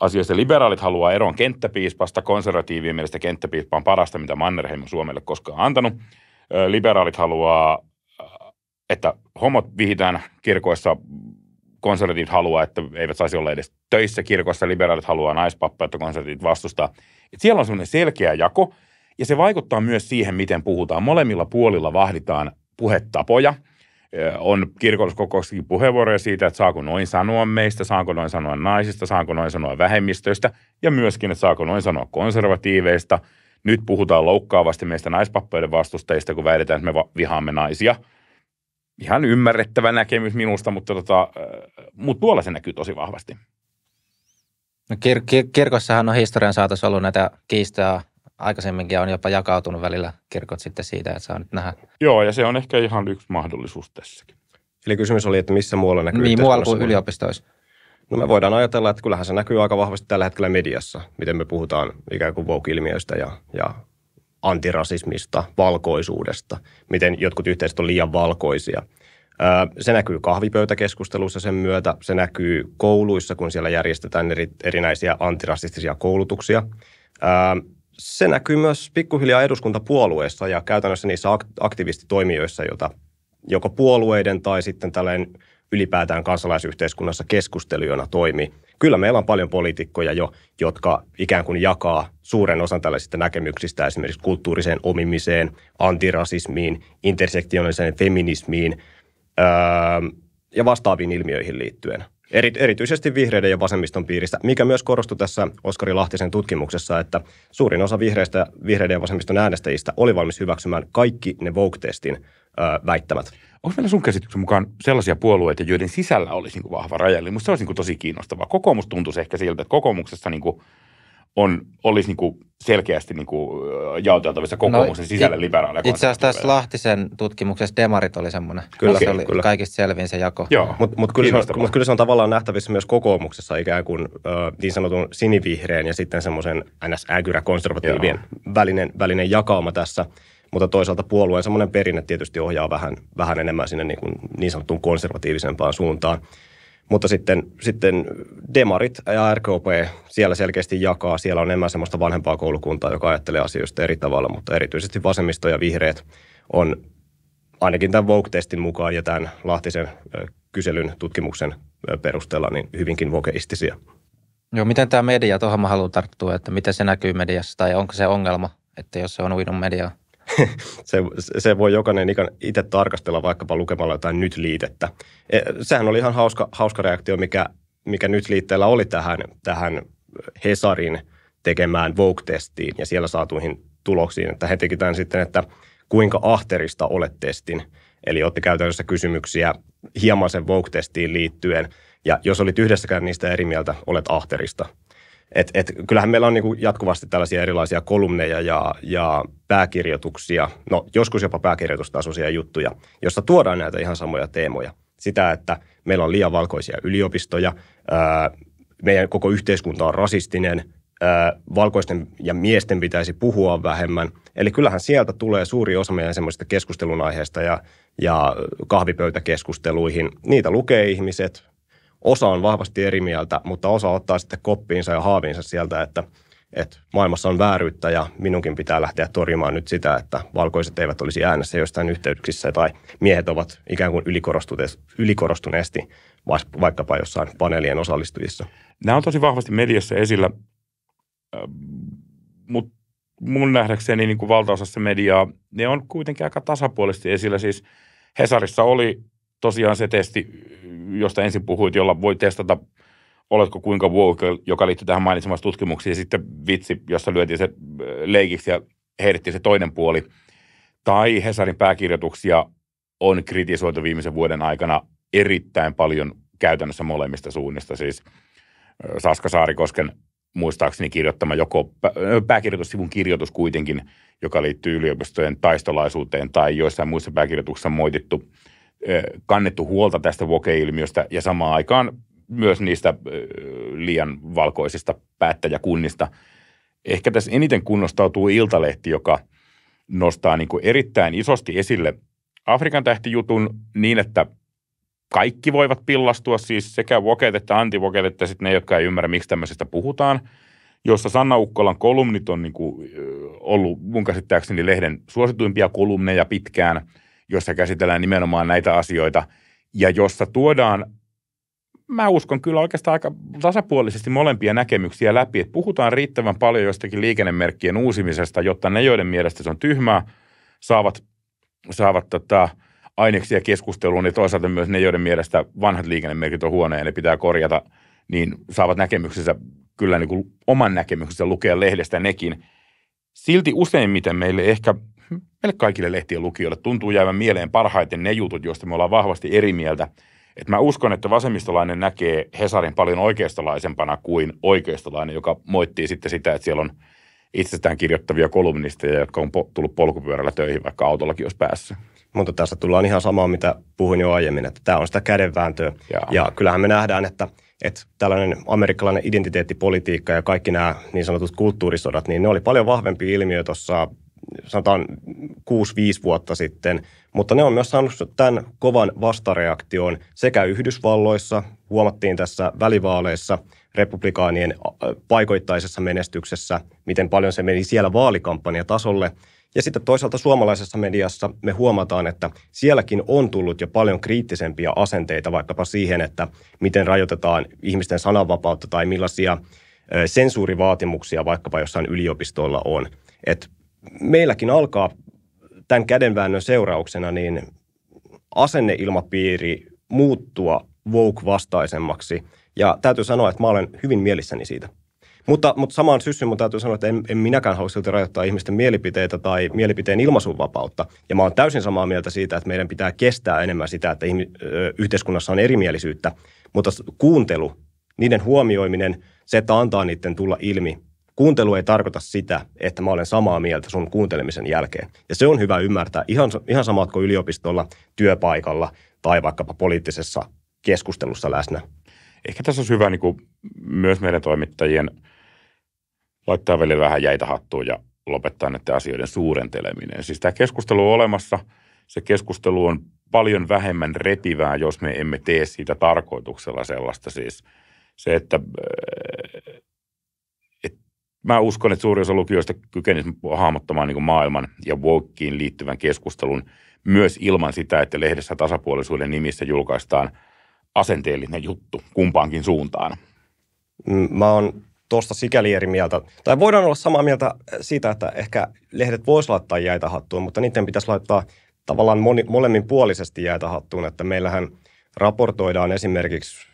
asioista. Liberaalit haluaa eron kenttäpiispasta, konservatiivien mielestä kenttäpiispa on parasta, mitä Mannerheim on Suomelle koskaan antanut. Liberaalit haluaa, että homot vihitään kirkoissa, konservatiivit haluaa, että eivät saisi olla edes töissä kirkossa, liberaalit haluaa naispappa, että konservatiivit vastustaa. Et siellä on semmoinen selkeä jako, ja se vaikuttaa myös siihen, miten puhutaan. Molemmilla puolilla vahditaan puhetapoja – on kirkolliskokouksessakin puheenvuoroja siitä, että saako noin sanoa meistä, saako noin sanoa naisista, saako noin sanoa vähemmistöistä ja myöskin, että saako noin sanoa konservatiiveista. Nyt puhutaan loukkaavasti meistä naispappeiden vastustajista, kun väitetään, että me vihaamme naisia. Ihan ymmärrettävä näkemys minusta, mutta, tota, mut tuolla se näkyy tosi vahvasti. No kir- kir- kirkossahan on historian saatossa ollut näitä kiistoja aikaisemminkin on jopa jakautunut välillä kirkot sitten siitä, että saa nyt nähdä. Joo, ja se on ehkä ihan yksi mahdollisuus tässäkin. Eli kysymys oli, että missä muualla näkyy Niin, muualla kuin yliopistoissa. No me voidaan ajatella, että kyllähän se näkyy aika vahvasti tällä hetkellä mediassa, miten me puhutaan ikään kuin woke-ilmiöistä ja, ja antirasismista, valkoisuudesta, miten jotkut yhteisöt on liian valkoisia. Se näkyy kahvipöytäkeskustelussa, sen myötä, se näkyy kouluissa, kun siellä järjestetään eri, erinäisiä antirasistisia koulutuksia se näkyy myös pikkuhiljaa eduskuntapuolueessa ja käytännössä niissä aktivistitoimijoissa, joita joko puolueiden tai sitten tällainen ylipäätään kansalaisyhteiskunnassa keskustelijoina toimii. Kyllä meillä on paljon poliitikkoja jo, jotka ikään kuin jakaa suuren osan tällaisista näkemyksistä esimerkiksi kulttuuriseen omimiseen, antirasismiin, intersektionaaliseen feminismiin öö, ja vastaaviin ilmiöihin liittyen – Eri, erityisesti vihreiden ja vasemmiston piiristä, mikä myös korostui tässä Oskari Lahtisen tutkimuksessa, että suurin osa vihreistä, vihreiden ja vasemmiston äänestäjistä oli valmis hyväksymään kaikki ne Vogue-testin väittämät. Onko meillä sun käsityksen mukaan sellaisia puolueita, joiden sisällä olisi niin kuin vahva rajallinen, Minusta se olisi niin kuin tosi kiinnostavaa. Kokoomus tuntuisi ehkä siltä, että kokoomuksessa niin kuin – on, olisi niin kuin selkeästi niin kuin jaoteltavissa kokoomuksen no, sisällä liberaaleja. Itse asiassa tässä Lahtisen tutkimuksessa demarit oli semmoinen. Kyllä, okay, se oli kyllä. kaikista selvin se jako. Mutta mut kyllä, mut kyllä se on tavallaan nähtävissä myös kokoomuksessa ikään kuin äh, niin sanotun sinivihreän ja sitten semmoisen ns. ägyrä-konservatiivien välinen, välinen jakauma tässä. Mutta toisaalta puolueen semmoinen perinne tietysti ohjaa vähän, vähän enemmän sinne niin, kuin niin sanottuun konservatiivisempaan suuntaan. Mutta sitten, sitten demarit ja RKP siellä selkeästi jakaa. Siellä on enemmän sellaista vanhempaa koulukuntaa, joka ajattelee asioista eri tavalla, mutta erityisesti vasemmisto ja vihreät on ainakin tämän Vogue-testin mukaan ja tämän Lahtisen kyselyn tutkimuksen perusteella niin hyvinkin vokeistisia. Joo, miten tämä media, tuohon mä haluan tarttua, että miten se näkyy mediassa tai onko se ongelma, että jos se on uinut mediaa? *laughs* se, se voi jokainen itse tarkastella vaikkapa lukemalla jotain nyt liitettä. E, sehän oli ihan hauska, hauska reaktio, mikä, mikä nyt liitteellä oli tähän, tähän Hesarin tekemään Vogue-testiin ja siellä saatuihin tuloksiin, että he teki tämän sitten, että kuinka ahterista olet testin. Eli otti käytännössä kysymyksiä hieman sen Vogue-testiin liittyen. Ja jos olit yhdessäkään niistä eri mieltä, olet ahterista – et, et, kyllähän meillä on niin jatkuvasti tällaisia erilaisia kolumneja ja, ja pääkirjoituksia, no joskus jopa pääkirjoitustasoisia juttuja, jossa tuodaan näitä ihan samoja teemoja. Sitä, että meillä on liian valkoisia yliopistoja, ää, meidän koko yhteiskunta on rasistinen, ää, valkoisten ja miesten pitäisi puhua vähemmän. Eli kyllähän sieltä tulee suuri osa meidän semmoisista keskustelun aiheista ja, ja kahvipöytäkeskusteluihin. Niitä lukee ihmiset, osa on vahvasti eri mieltä, mutta osa ottaa sitten koppiinsa ja haaviinsa sieltä, että, että maailmassa on vääryyttä ja minunkin pitää lähteä torjumaan nyt sitä, että valkoiset eivät olisi äänessä jostain yhteyksissä tai miehet ovat ikään kuin ylikorostuneesti vaikkapa jossain paneelien osallistujissa. Nämä on tosi vahvasti mediassa esillä, äh, mutta mun nähdäkseni niin kuin valtaosassa mediaa, ne on kuitenkin aika tasapuolisesti esillä. Siis Hesarissa oli tosiaan se testi, josta ensin puhuit, jolla voi testata, oletko kuinka woke, joka liittyy tähän mainitsemassa tutkimuksiin, ja sitten vitsi, jossa lyötiin se äh, leikiksi ja heitettiin se toinen puoli. Tai Hesarin pääkirjoituksia on kritisoitu viimeisen vuoden aikana erittäin paljon käytännössä molemmista suunnista. Siis äh, Saska Saarikosken muistaakseni kirjoittama joko äh, pääkirjoitussivun kirjoitus kuitenkin, joka liittyy yliopistojen taistolaisuuteen tai joissain muissa pääkirjoituksissa moitittu – kannettu huolta tästä woke-ilmiöstä ja samaan aikaan myös niistä liian valkoisista päättäjäkunnista. Ehkä tässä eniten kunnostautuu Iltalehti, joka nostaa niin kuin erittäin isosti esille Afrikan tähtijutun niin, että kaikki voivat pillastua, siis sekä wokeet että antivokeet, että sitten ne, jotka ei ymmärrä, miksi tämmöisestä puhutaan, jossa Sanna Ukkolan kolumnit on niin kuin ollut mun käsittääkseni lehden suosituimpia kolumneja pitkään – jossa käsitellään nimenomaan näitä asioita ja jossa tuodaan mä uskon kyllä oikeastaan aika tasapuolisesti molempia näkemyksiä läpi, että puhutaan riittävän paljon jostakin liikennemerkkien uusimisesta, jotta ne, joiden mielestä se on tyhmää, saavat, saavat tota, aineksia keskusteluun ja toisaalta myös ne, joiden mielestä vanhat liikennemerkit on huonoja ja ne pitää korjata, niin saavat näkemyksensä kyllä niin kuin oman näkemyksensä lukea lehdestä nekin. Silti useimmiten meille ehkä Meille kaikille lehtien lukijoille tuntuu jäävän mieleen parhaiten ne jutut, joista me ollaan vahvasti eri mieltä. Et mä uskon, että vasemmistolainen näkee Hesarin paljon oikeistolaisempana kuin oikeistolainen, joka moittii sitten sitä, että siellä on itsestään kirjoittavia kolumnisteja, jotka on tullut polkupyörällä töihin, vaikka autollakin olisi päässä. Mutta tässä tullaan ihan samaan, mitä puhuin jo aiemmin, että tämä on sitä kädenvääntöä. Ja, Ja kyllähän me nähdään, että, että tällainen amerikkalainen identiteettipolitiikka ja kaikki nämä niin sanotut kulttuurisodat, niin ne oli paljon vahvempi ilmiö tuossa sanotaan 6-5 vuotta sitten, mutta ne on myös saanut tämän kovan vastareaktion sekä Yhdysvalloissa, huomattiin tässä välivaaleissa, republikaanien paikoittaisessa menestyksessä, miten paljon se meni siellä vaalikampanjatasolle. Ja sitten toisaalta suomalaisessa mediassa me huomataan, että sielläkin on tullut jo paljon kriittisempiä asenteita vaikkapa siihen, että miten rajoitetaan ihmisten sananvapautta tai millaisia sensuurivaatimuksia vaikkapa jossain yliopistolla on. Et meilläkin alkaa tämän kädenväännön seurauksena niin asenneilmapiiri muuttua woke-vastaisemmaksi. Ja täytyy sanoa, että mä olen hyvin mielissäni siitä. Mutta, mutta samaan syssyyn mun täytyy sanoa, että en, en minäkään halua silti rajoittaa ihmisten mielipiteitä tai mielipiteen ilmaisuvapautta. Ja mä oon täysin samaa mieltä siitä, että meidän pitää kestää enemmän sitä, että ihmi- ö, yhteiskunnassa on erimielisyyttä. Mutta kuuntelu, niiden huomioiminen, se, että antaa niiden tulla ilmi, Kuuntelu ei tarkoita sitä, että mä olen samaa mieltä sun kuuntelemisen jälkeen. Ja se on hyvä ymmärtää ihan, ihan samat kuin yliopistolla, työpaikalla tai vaikkapa poliittisessa keskustelussa läsnä. Ehkä tässä olisi hyvä niin kuin myös meidän toimittajien laittaa välillä vähän jäitä hattuun ja lopettaa näiden asioiden suurenteleminen. Siis tämä keskustelu on olemassa. Se keskustelu on paljon vähemmän repivää, jos me emme tee siitä tarkoituksella sellaista siis. Se, että mä uskon, että suurin osa lukijoista kykenisi hahmottamaan niin maailman ja wokeen liittyvän keskustelun myös ilman sitä, että lehdessä tasapuolisuuden nimissä julkaistaan asenteellinen juttu kumpaankin suuntaan. Mm, mä oon tuosta sikäli eri mieltä. Tai voidaan olla samaa mieltä siitä, että ehkä lehdet voisi laittaa jäitä hattuun, mutta niiden pitäisi laittaa tavallaan moni, molemmin puolisesti jäitä hattuun, että meillähän raportoidaan esimerkiksi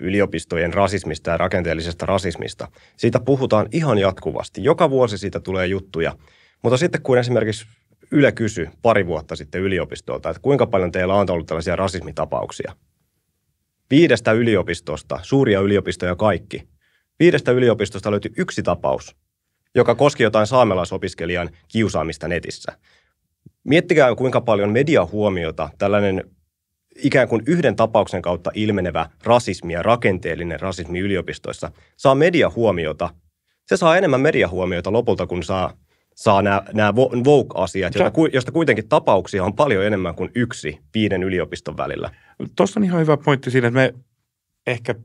yliopistojen rasismista ja rakenteellisesta rasismista. Siitä puhutaan ihan jatkuvasti. Joka vuosi siitä tulee juttuja. Mutta sitten kun esimerkiksi Yle kysy pari vuotta sitten yliopistolta, että kuinka paljon teillä on ollut tällaisia rasismitapauksia. Viidestä yliopistosta, suuria yliopistoja kaikki, viidestä yliopistosta löytyi yksi tapaus, joka koski jotain saamelaisopiskelijan kiusaamista netissä. Miettikää, kuinka paljon mediahuomiota tällainen ikään kuin yhden tapauksen kautta ilmenevä rasismi ja rakenteellinen rasismi yliopistoissa saa mediahuomiota. Se saa enemmän mediahuomiota lopulta, kun saa, saa nämä, nämä woke asiat joita, josta kuitenkin tapauksia on paljon enemmän kuin yksi viiden yliopiston välillä. Tuossa on ihan hyvä pointti siinä, että me ehkä me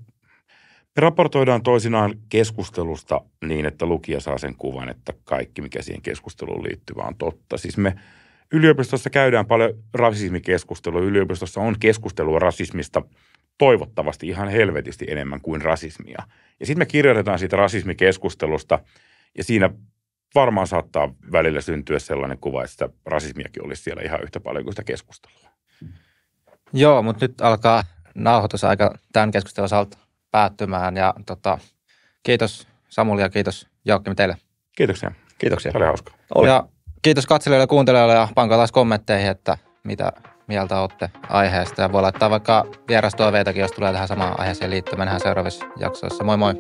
raportoidaan toisinaan keskustelusta niin, että lukija saa sen kuvan, että kaikki, mikä siihen keskusteluun liittyy on totta. Siis me – Yliopistossa käydään paljon rasismikeskustelua. Yliopistossa on keskustelua rasismista toivottavasti ihan helvetisti enemmän kuin rasismia. Ja sitten me kirjoitetaan siitä rasismikeskustelusta ja siinä varmaan saattaa välillä syntyä sellainen kuva, että rasismiakin olisi siellä ihan yhtä paljon kuin sitä keskustelua. Joo, mutta nyt alkaa aika tämän keskustelun osalta päättymään ja tota, kiitos Samuli ja kiitos Jaakki teille. Kiitoksia. Kiitoksia. oli hauskaa. Oli. Ja Kiitos katselijoille ja kuuntelijoille ja pankaa taas kommentteihin, että mitä mieltä olette aiheesta. Ja voi laittaa vaikka vierastoiveitakin, jos tulee tähän samaan aiheeseen liittyen. Mennään seuraavissa jaksoissa. Moi moi!